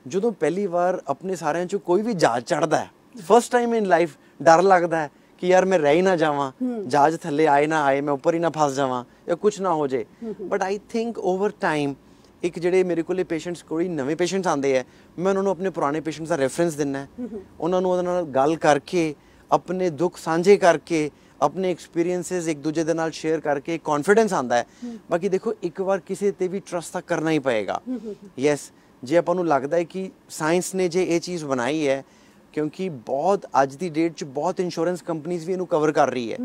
जो तो पहली बार अपने सारे चु कोई भी जहाज चढ़ता है फर्स्ट टाइम इन लाइफ डर लगता है कि यार मैं रह ही ना जावा जहाज थले आए ना आए मैं उपर ही ना फंस जावा या कुछ ना हो जाए but I think over time ਇੱਕ ਜਿਹੜੇ ਮੇਰੇ ਕੋਲੇ ਪੇਸ਼ੈਂਟਸ ਕੋਈ ਨਵੇਂ ਪੇਸ਼ੈਂਟਸ ਆਉਂਦੇ ਆ ਮੈਂ ਉਹਨਾਂ ਨੂੰ ਆਪਣੇ ਪੁਰਾਣੇ ਪੇਸ਼ੈਂਟਸ ਦਾ ਰੈਫਰੈਂਸ ਦਿੰਨਾ ਹੈ ਉਹਨਾਂ ਨੂੰ ਉਹਨਾਂ ਨਾਲ ਗੱਲ ਕਰਕੇ ਆਪਣੇ ਦੁੱਖ ਸਾਂਝੇ ਕਰਕੇ ਆਪਣੇ ਐਕਸਪੀਰੀਐਂਸਸ ਇੱਕ ਦੂਜੇ ਦੇ ਨਾਲ ਸ਼ੇਅਰ ਕਰਕੇ ਕੌਨਫੀਡੈਂਸ ਆਂਦਾ ਹੈ ਬਾਕੀ ਦੇਖੋ ਇੱਕ ਵਾਰ ਕਿਸੇ ਤੇ ਵੀ ਟਰਸਟ ਤਾਂ ਕਰਨਾ ਹੀ ਪਏਗਾ ਯੈਸ ਜੇ ਆਪਾਂ ਨੂੰ ਲੱਗਦਾ ਹੈ ਕਿ ਸਾਇੰਸ ਨੇ ਜੇ ਇਹ ਚੀਜ਼ ਬਣਾਈ ਹੈ ਕਿਉਂਕਿ ਬਹੁਤ ਅੱਜ ਦੀ ਡੇਟ 'ਚ ਬਹੁਤ ਇੰਸ਼ੋਰੈਂਸ ਕੰਪਨੀਆਂ ਵੀ ਇਹਨੂੰ ਕਵਰ ਕਰ ਰਹੀ ਹੈ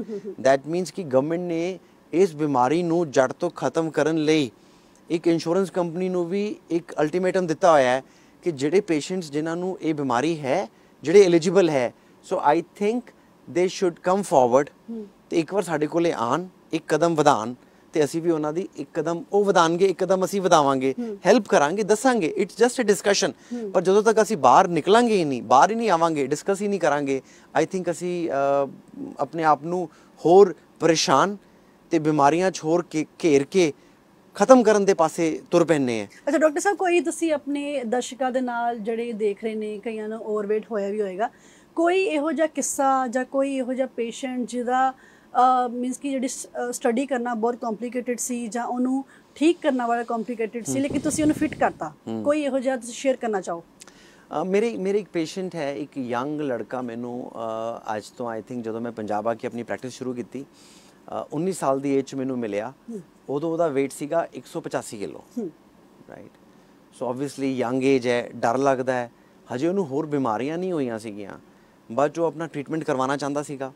ਥੈਟ ਮੀਨਸ ਕਿ ਗਵਰਨਮੈਂਟ ਨੇ ਇਸ ਬਿਮਾਰੀ ਨੂੰ ਜੜ ਤੋਂ ਖਤਮ ਕਰਨ ਲਈ ਇੱਕ ਇੰਸ਼ੋਰੈਂਸ ਕੰਪਨੀ ਨੂੰ ਵੀ ਇੱਕ ਅਲਟੀਮੇਟਮ ਦਿੱਤਾ ਹੋਇਆ ਹੈ ਕਿ ਜਿਹੜੇ ਪੇਸ਼ੈਂਟਸ ਜਿਨ੍ਹਾਂ ਨੂੰ ਇਹ ਬਿਮਾਰੀ ਹੈ ਜਿਹੜੇ ਐਲੀਜੀਬਲ ਹੈ so I think they should come forward ਤੇ ਇੱਕ ਵਾਰ ਸਾਡੇ ਕੋਲੇ ਆਣ ਇੱਕ ਕਦਮ ਵਧਾਣ ਤੇ ਅਸੀਂ ਵੀ ਉਹਨਾਂ ਦੀ ਇੱਕ ਕਦਮ ਉਹ ਵਧਾਣਗੇ ਇੱਕ ਕਦਮ ਅਸੀਂ ਵਧਾਵਾਂਗੇ ਹੈਲਪ ਕਰਾਂਗੇ ਦੱਸਾਂਗੇ ਇਟਸ ਜਸਟ ਅ ਡਿਸਕਸ਼ਨ ਪਰ ਜਦੋਂ ਤੱਕ ਅਸੀਂ ਬਾਹਰ ਨਿਕਲਾਂਗੇ ਹੀ ਨਹੀਂ ਬਾਹਰ ਹੀ ਨਹੀਂ ਆਵਾਂਗੇ ਡਿਸਕਸ ਹੀ ਨਹੀਂ ਕਰਾਂਗੇ ਆਈ ਥਿੰਕ ਅਸੀਂ ਆਪਣੇ ਆਪ ਨੂੰ ਹੋਰ ਪਰੇਸ਼ਾਨ ਤੇ ਬਿਮਾਰੀਆਂ 'ਚ ਹੋਰ ਘੇਰ ਕੇ ਖਤਮ ਕਰਨ ਦੇ ਪਾਸੇ ਤੁਰ ਪੈਣੇ ਆ ਅੱਛਾ ਡਾਕਟਰ ਸਾਹਿਬ ਕੋਈ ਤੁਸੀਂ ਆਪਣੇ ਦਰਸ਼ਕਾਂ ਦੇ ਨਾਲ ਜਿਹੜੇ ਦੇਖ ਰਹੇ ਨੇ ਕਈਆਂ ਨੂੰ ਓਵਰਵੇਟ ਹੋਇਆ ਵੀ ਹੋਏਗਾ ਕੋਈ ਇਹੋ ਜਿਹਾ ਕਿੱਸਾ ਜਾਂ ਕੋਈ ਇਹੋ ਜਿਹਾ ਪੇਸ਼ੈਂਟ ਜਿਹਦਾ ਮੀਨਸ ਕਿ ਜਿਹੜੀ ਸਟੱਡੀ ਕਰਨਾ ਬਹੁਤ ਕੰਪਲਿਕੇਟਿਡ ਸੀ ਜਾਂ ਉਹਨੂੰ ਠੀਕ ਕਰਨਾ ਵਾਲਾ ਕੰਪਲਿਕੇਟਿਡ ਸੀ ਲੇਕਿਨ ਤੁਸੀਂ ਉਹਨੂੰ ਫਿਟ ਕਰਤਾ ਕੋਈ ਇਹੋ ਜਿਹਾ ਤੁਸੀਂ ਸ਼ੇਅਰ ਕਰਨਾ ਚਾਹੋ ਮੇਰੇ ਮੇਰੇ ਇੱਕ ਪੇਸ਼ੈਂਟ ਹੈ ਇੱਕ ਯੰਗ ਲੜਕਾ ਮੈਨੂੰ ਅੱਜ ਤੋਂ ਆਈ ਥਿੰਕ ਜਦੋਂ ਮੈਂ ਪੰਜਾਬ ਆ ਕੇ ਆਪਣੀ ਪ੍ਰੈਕਟਿਸ ਸ਼ੁਰੂ ਕੀਤੀ 19 ਸਾਲ ਦੀ ਏਜ ਮੈਨੂੰ ਮਿਲਿਆ ਉਦੋਂ ਉਹਦਾ weight ਸੀਗਾ 185 kilo right so obviously young age ਹੈ ਡਰ ਲੱਗਦਾ ਹੈ ਹਜੇ ਉਹਨੂੰ ਹੋਰ ਬਿਮਾਰੀਆਂ ਨਹੀਂ ਹੋਈਆਂ ਸੀਗੀਆਂ ਬਟ ਉਹ ਆਪਣਾ ਟ੍ਰੀਟਮੈਂਟ ਕਰਵਾਉਣਾ ਚਾਹੁੰਦਾ ਸੀਗਾ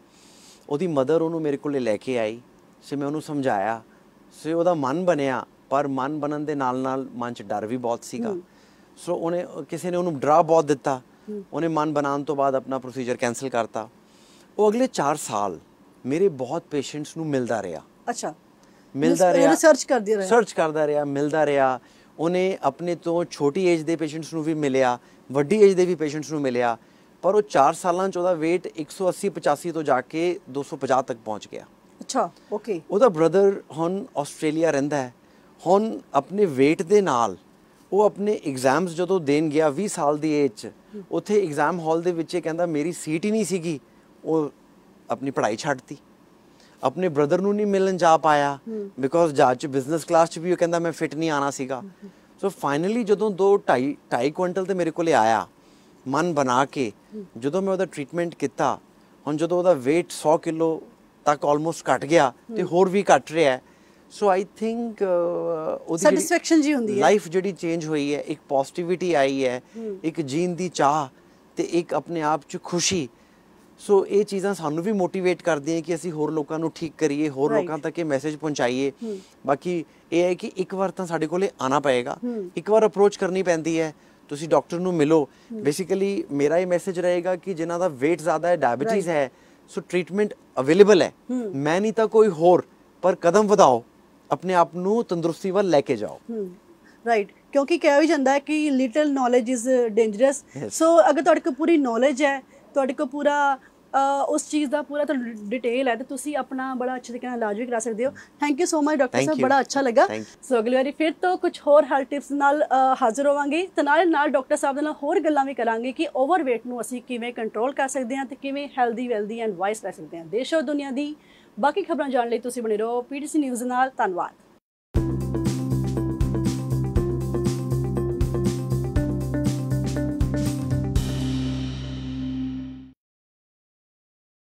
ਉਹਦੀ ਮਦਰ ਉਹਨੂੰ ਮੇਰੇ ਕੋਲੇ ਲੈ ਕੇ ਆਈ ਸੇ ਮੈਂ ਉਹਨੂੰ ਸਮਝਾਇਆ ਸੇ ਉਹਦਾ ਮਨ ਬਣਿਆ ਪਰ ਮਨ ਬਣਨ ਦੇ ਨਾਲ ਨਾਲ ਮਨ 'ਚ ਡਰ ਵੀ ਬਹੁਤ ਸੀਗਾ ਸੋ ਉਹਨੇ ਕਿਸੇ ਨੇ ਉਹਨੂੰ ਡਰਾ ਬਹੁਤ ਦਿੱਤਾ ਉਹਨੇ ਮਨ ਬਣਾਉਣ ਤੋਂ ਬਾਅਦ ਆਪਣਾ ਪ੍ਰੋਸੀਜਰ ਕੈਨਸਲ ਕਰਤਾ ਉਹ ਅਗਲੇ 4 ਸਾਲ ਮੇਰੇ ਬਹੁਤ ਪੇਸ਼ੈਂਟਸ ਨੂੰ ਮਿਲਦਾ ਰਿਹਾ ਅੱਛਾ ਮਿਲਦਾ ਰਿਹਾ ਰਿਸਰਚ ਕਰਦੇ ਰਿਹਾ ਸਰਚ ਕਰਦਾ ਰਿਹਾ ਮਿਲਦਾ ਰਿਹਾ ਉਹਨੇ ਆਪਣੇ ਤੋਂ ਛੋਟੀ ਏਜ ਦੇ ਪੇਸ਼ੈਂਟਸ ਨੂੰ ਵੀ ਮਿਲਿਆ ਵੱਡੀ ਏਜ ਦੇ ਵੀ ਪੇਸ਼ੈਂਟਸ ਨੂੰ ਮਿਲਿਆ ਪਰ ਉਹ 4 ਸਾਲਾਂ ਚ ਉਹਦਾ weight 180 85 ਤੋਂ ਜਾ ਕੇ 250 ਤੱਕ ਪਹੁੰਚ ਗਿਆ ਅੱਛਾ ਓਕੇ ਉਹਦਾ ਬ੍ਰਦਰ ਹੁਣ ਆਸਟ੍ਰੇਲੀਆ ਰਹਿੰਦਾ ਹੈ ਹੁਣ ਆਪਣੇ weight ਦੇ ਨਾਲ ਉਹ ਆਪਣੇ ਐਗਜ਼ਾਮਸ ਜਦੋਂ ਦੇਣ ਗਿਆ 20 ਸਾਲ ਦੀ ਏਜ ਚ ਉੱਥੇ ਐਗਜ਼ਾਮ ਹਾਲ ਦੇ ਵਿੱਚ ਇਹ ਕਹਿੰਦਾ ਮੇਰੀ ਸੀਟ ਹੀ ਨਹੀਂ ਸੀਗੀ ਉਹ ਆਪਣੀ ਪੜ੍ਹਾਈ ਛੱਡਤੀ ਆਪਣੇ ਬ੍ਰਦਰ ਨੂੰ ਨਹੀਂ ਮਿਲਣ ਜਾ ਪਾਇਆ ਬਿਕੋਜ਼ ਜਾਚ ਬਿਜ਼ਨਸ ਕਲਾਸ 'ਚ ਵੀ ਉਹ ਕਹਿੰਦਾ ਮੈਂ ਫਿਟ ਨਹੀਂ ਆਣਾ ਸੀਗਾ ਸੋ ਫਾਈਨਲੀ ਜਦੋਂ 2 2.5 2.5 ਕੁਇੰਟਲ ਤੇ ਮੇਰੇ ਕੋਲੇ ਆਇਆ ਮਨ ਬਣਾ ਕੇ ਜਦੋਂ ਮੈਂ ਉਹਦਾ ਟ੍ਰੀਟਮੈਂਟ ਕੀਤਾ ਹੁਣ ਜਦੋਂ ਉਹਦਾ weight 100 ਕਿਲੋ ਤੱਕ ਆਲਮੋਸਟ ਘਟ ਗਿਆ ਤੇ ਹੋਰ ਵੀ ਘਟ ਰਿਹਾ ਸੋ ਆਈ ਥਿੰਕ ਉਹਦੀ ਸੈਟੀਸਫੈਕਸ਼ਨ ਜੀ ਹੁੰਦੀ ਹੈ ਲਾਈਫ ਜਿਹੜੀ ਚੇਂਜ ਹੋਈ ਹੈ ਇੱਕ ਪੋਜ਼ਿਟਿਵਿਟੀ ਆਈ ਹੈ ਇੱਕ ਜੀਣ ਦੀ ਚਾਹ ਤੇ ਇੱਕ ਆਪਣੇ ਆਪ 'ਚ ਖੁਸ਼ੀ ਸੋ ਇਹ ਚੀਜ਼ਾਂ ਸਾਨੂੰ ਵੀ ਮੋਟੀਵੇਟ ਕਰਦੀਆਂ ਕਿ ਅਸੀਂ ਹੋਰ ਲੋਕਾਂ ਨੂੰ ਠੀਕ ਕਰੀਏ ਹੋਰ ਲੋਕਾਂ ਤੱਕ ਇਹ ਮੈਸੇਜ ਪਹੁੰਚਾਈਏ ਬਾਕੀ ਇਹ ਹੈ ਕਿ ਇੱਕ ਵਾਰ ਤਾਂ ਸਾਡੇ ਕੋਲੇ ਆਣਾ ਪਏਗਾ ਇੱਕ ਵਾਰ ਅਪਰੋਚ ਕਰਨੀ ਪੈਂਦੀ ਹੈ ਤੁਸੀਂ ਡਾਕਟਰ ਨੂੰ ਮਿਲੋ ਬੇਸਿਕਲੀ ਮੇਰਾ ਇਹ ਮੈਸੇਜ ਰਹੇਗਾ ਕਿ ਜਿਨ੍ਹਾਂ ਦਾ weight ਜ਼ਿਆਦਾ ਹੈ ਡਾਇਬੀਟੀਜ਼ ਹੈ ਸੋ ਟ੍ਰੀਟਮੈਂਟ ਅਵੇਲੇਬਲ ਹੈ ਮੈਂ ਨਹੀਂ ਤਾਂ ਕੋਈ ਹੋਰ ਪਰ ਕਦਮ ਵਧਾਓ ਆਪਣੇ ਆਪ ਨੂੰ ਤੰਦਰੁਸਤੀ ਵੱਲ ਲੈ ਕੇ ਜਾਓ ਰਾਈਟ ਕਿਉਂਕਿ ਕਿਹਾ ਵੀ ਜਾਂਦਾ ਹੈ ਕਿ little knowledge is dangerous so ਅਗਰ ਤੁਹਾਡੇ ਕੋਲ ਪੂਰੀ ਨੌਲੇਜ ਹੈ ਤੁਹਾਡੇ ਕੋ ਪੂਰਾ ਉਸ ਚੀਜ਼ ਦਾ ਪੂਰਾ ਤੁਹਾਨੂੰ ਡਿਟੇਲ ਹੈ ਤੇ ਤੁਸੀਂ ਆਪਣਾ ਬੜਾ ਅੱਛੇ ਤਰੀਕੇ ਨਾਲ ਇਲਾਜ ਵੀ ਕਰਾ ਸਕਦੇ ਹੋ thank you so much doctor ਸਾਹਿਬ ਬੜਾ ਅੱਛਾ ਲੱਗਾ ਸੋ ਅਗਲੀ ਵਾਰੀ ਫਿਰ ਤੋਂ ਕੁਝ ਹੋਰ ਹੈਲਥ ਟਿਪਸ ਨਾਲ ਹਾਜ਼ਰ ਹੋਵਾਂਗੇ ਤੇ ਨਾਲ ਨਾਲ ਡਾਕਟਰ ਸਾਹਿਬ ਦੇ ਨਾਲ ਹੋਰ ਗੱਲਾਂ ਵੀ ਕਰਾਂਗੇ ਕਿ ਓਵਰਵੇਟ ਨੂੰ ਅਸੀਂ ਕਿਵੇਂ ਕੰਟਰੋਲ ਕਰ ਸਕਦੇ ਹਾਂ ਤੇ ਕਿਵੇਂ ਹੈਲਦੀ ਵੈਲਦੀ ਐਂਡ ਵਾਈਸ ਰਹਿ ਸਕਦੇ ਹਾਂ ਦੇਸ਼ ਔਰ ਦੁਨੀਆ ਦੀ ਬਾਕੀ ਖਬਰਾਂ ਜਾਣਨ ਲਈ ਤੁਸੀਂ ਬਣੇ ਰਹੋ ਪੀਟੀਸੀ ਨਿਊਜ਼ ਨਾਲ ਧੰਨਵਾਦ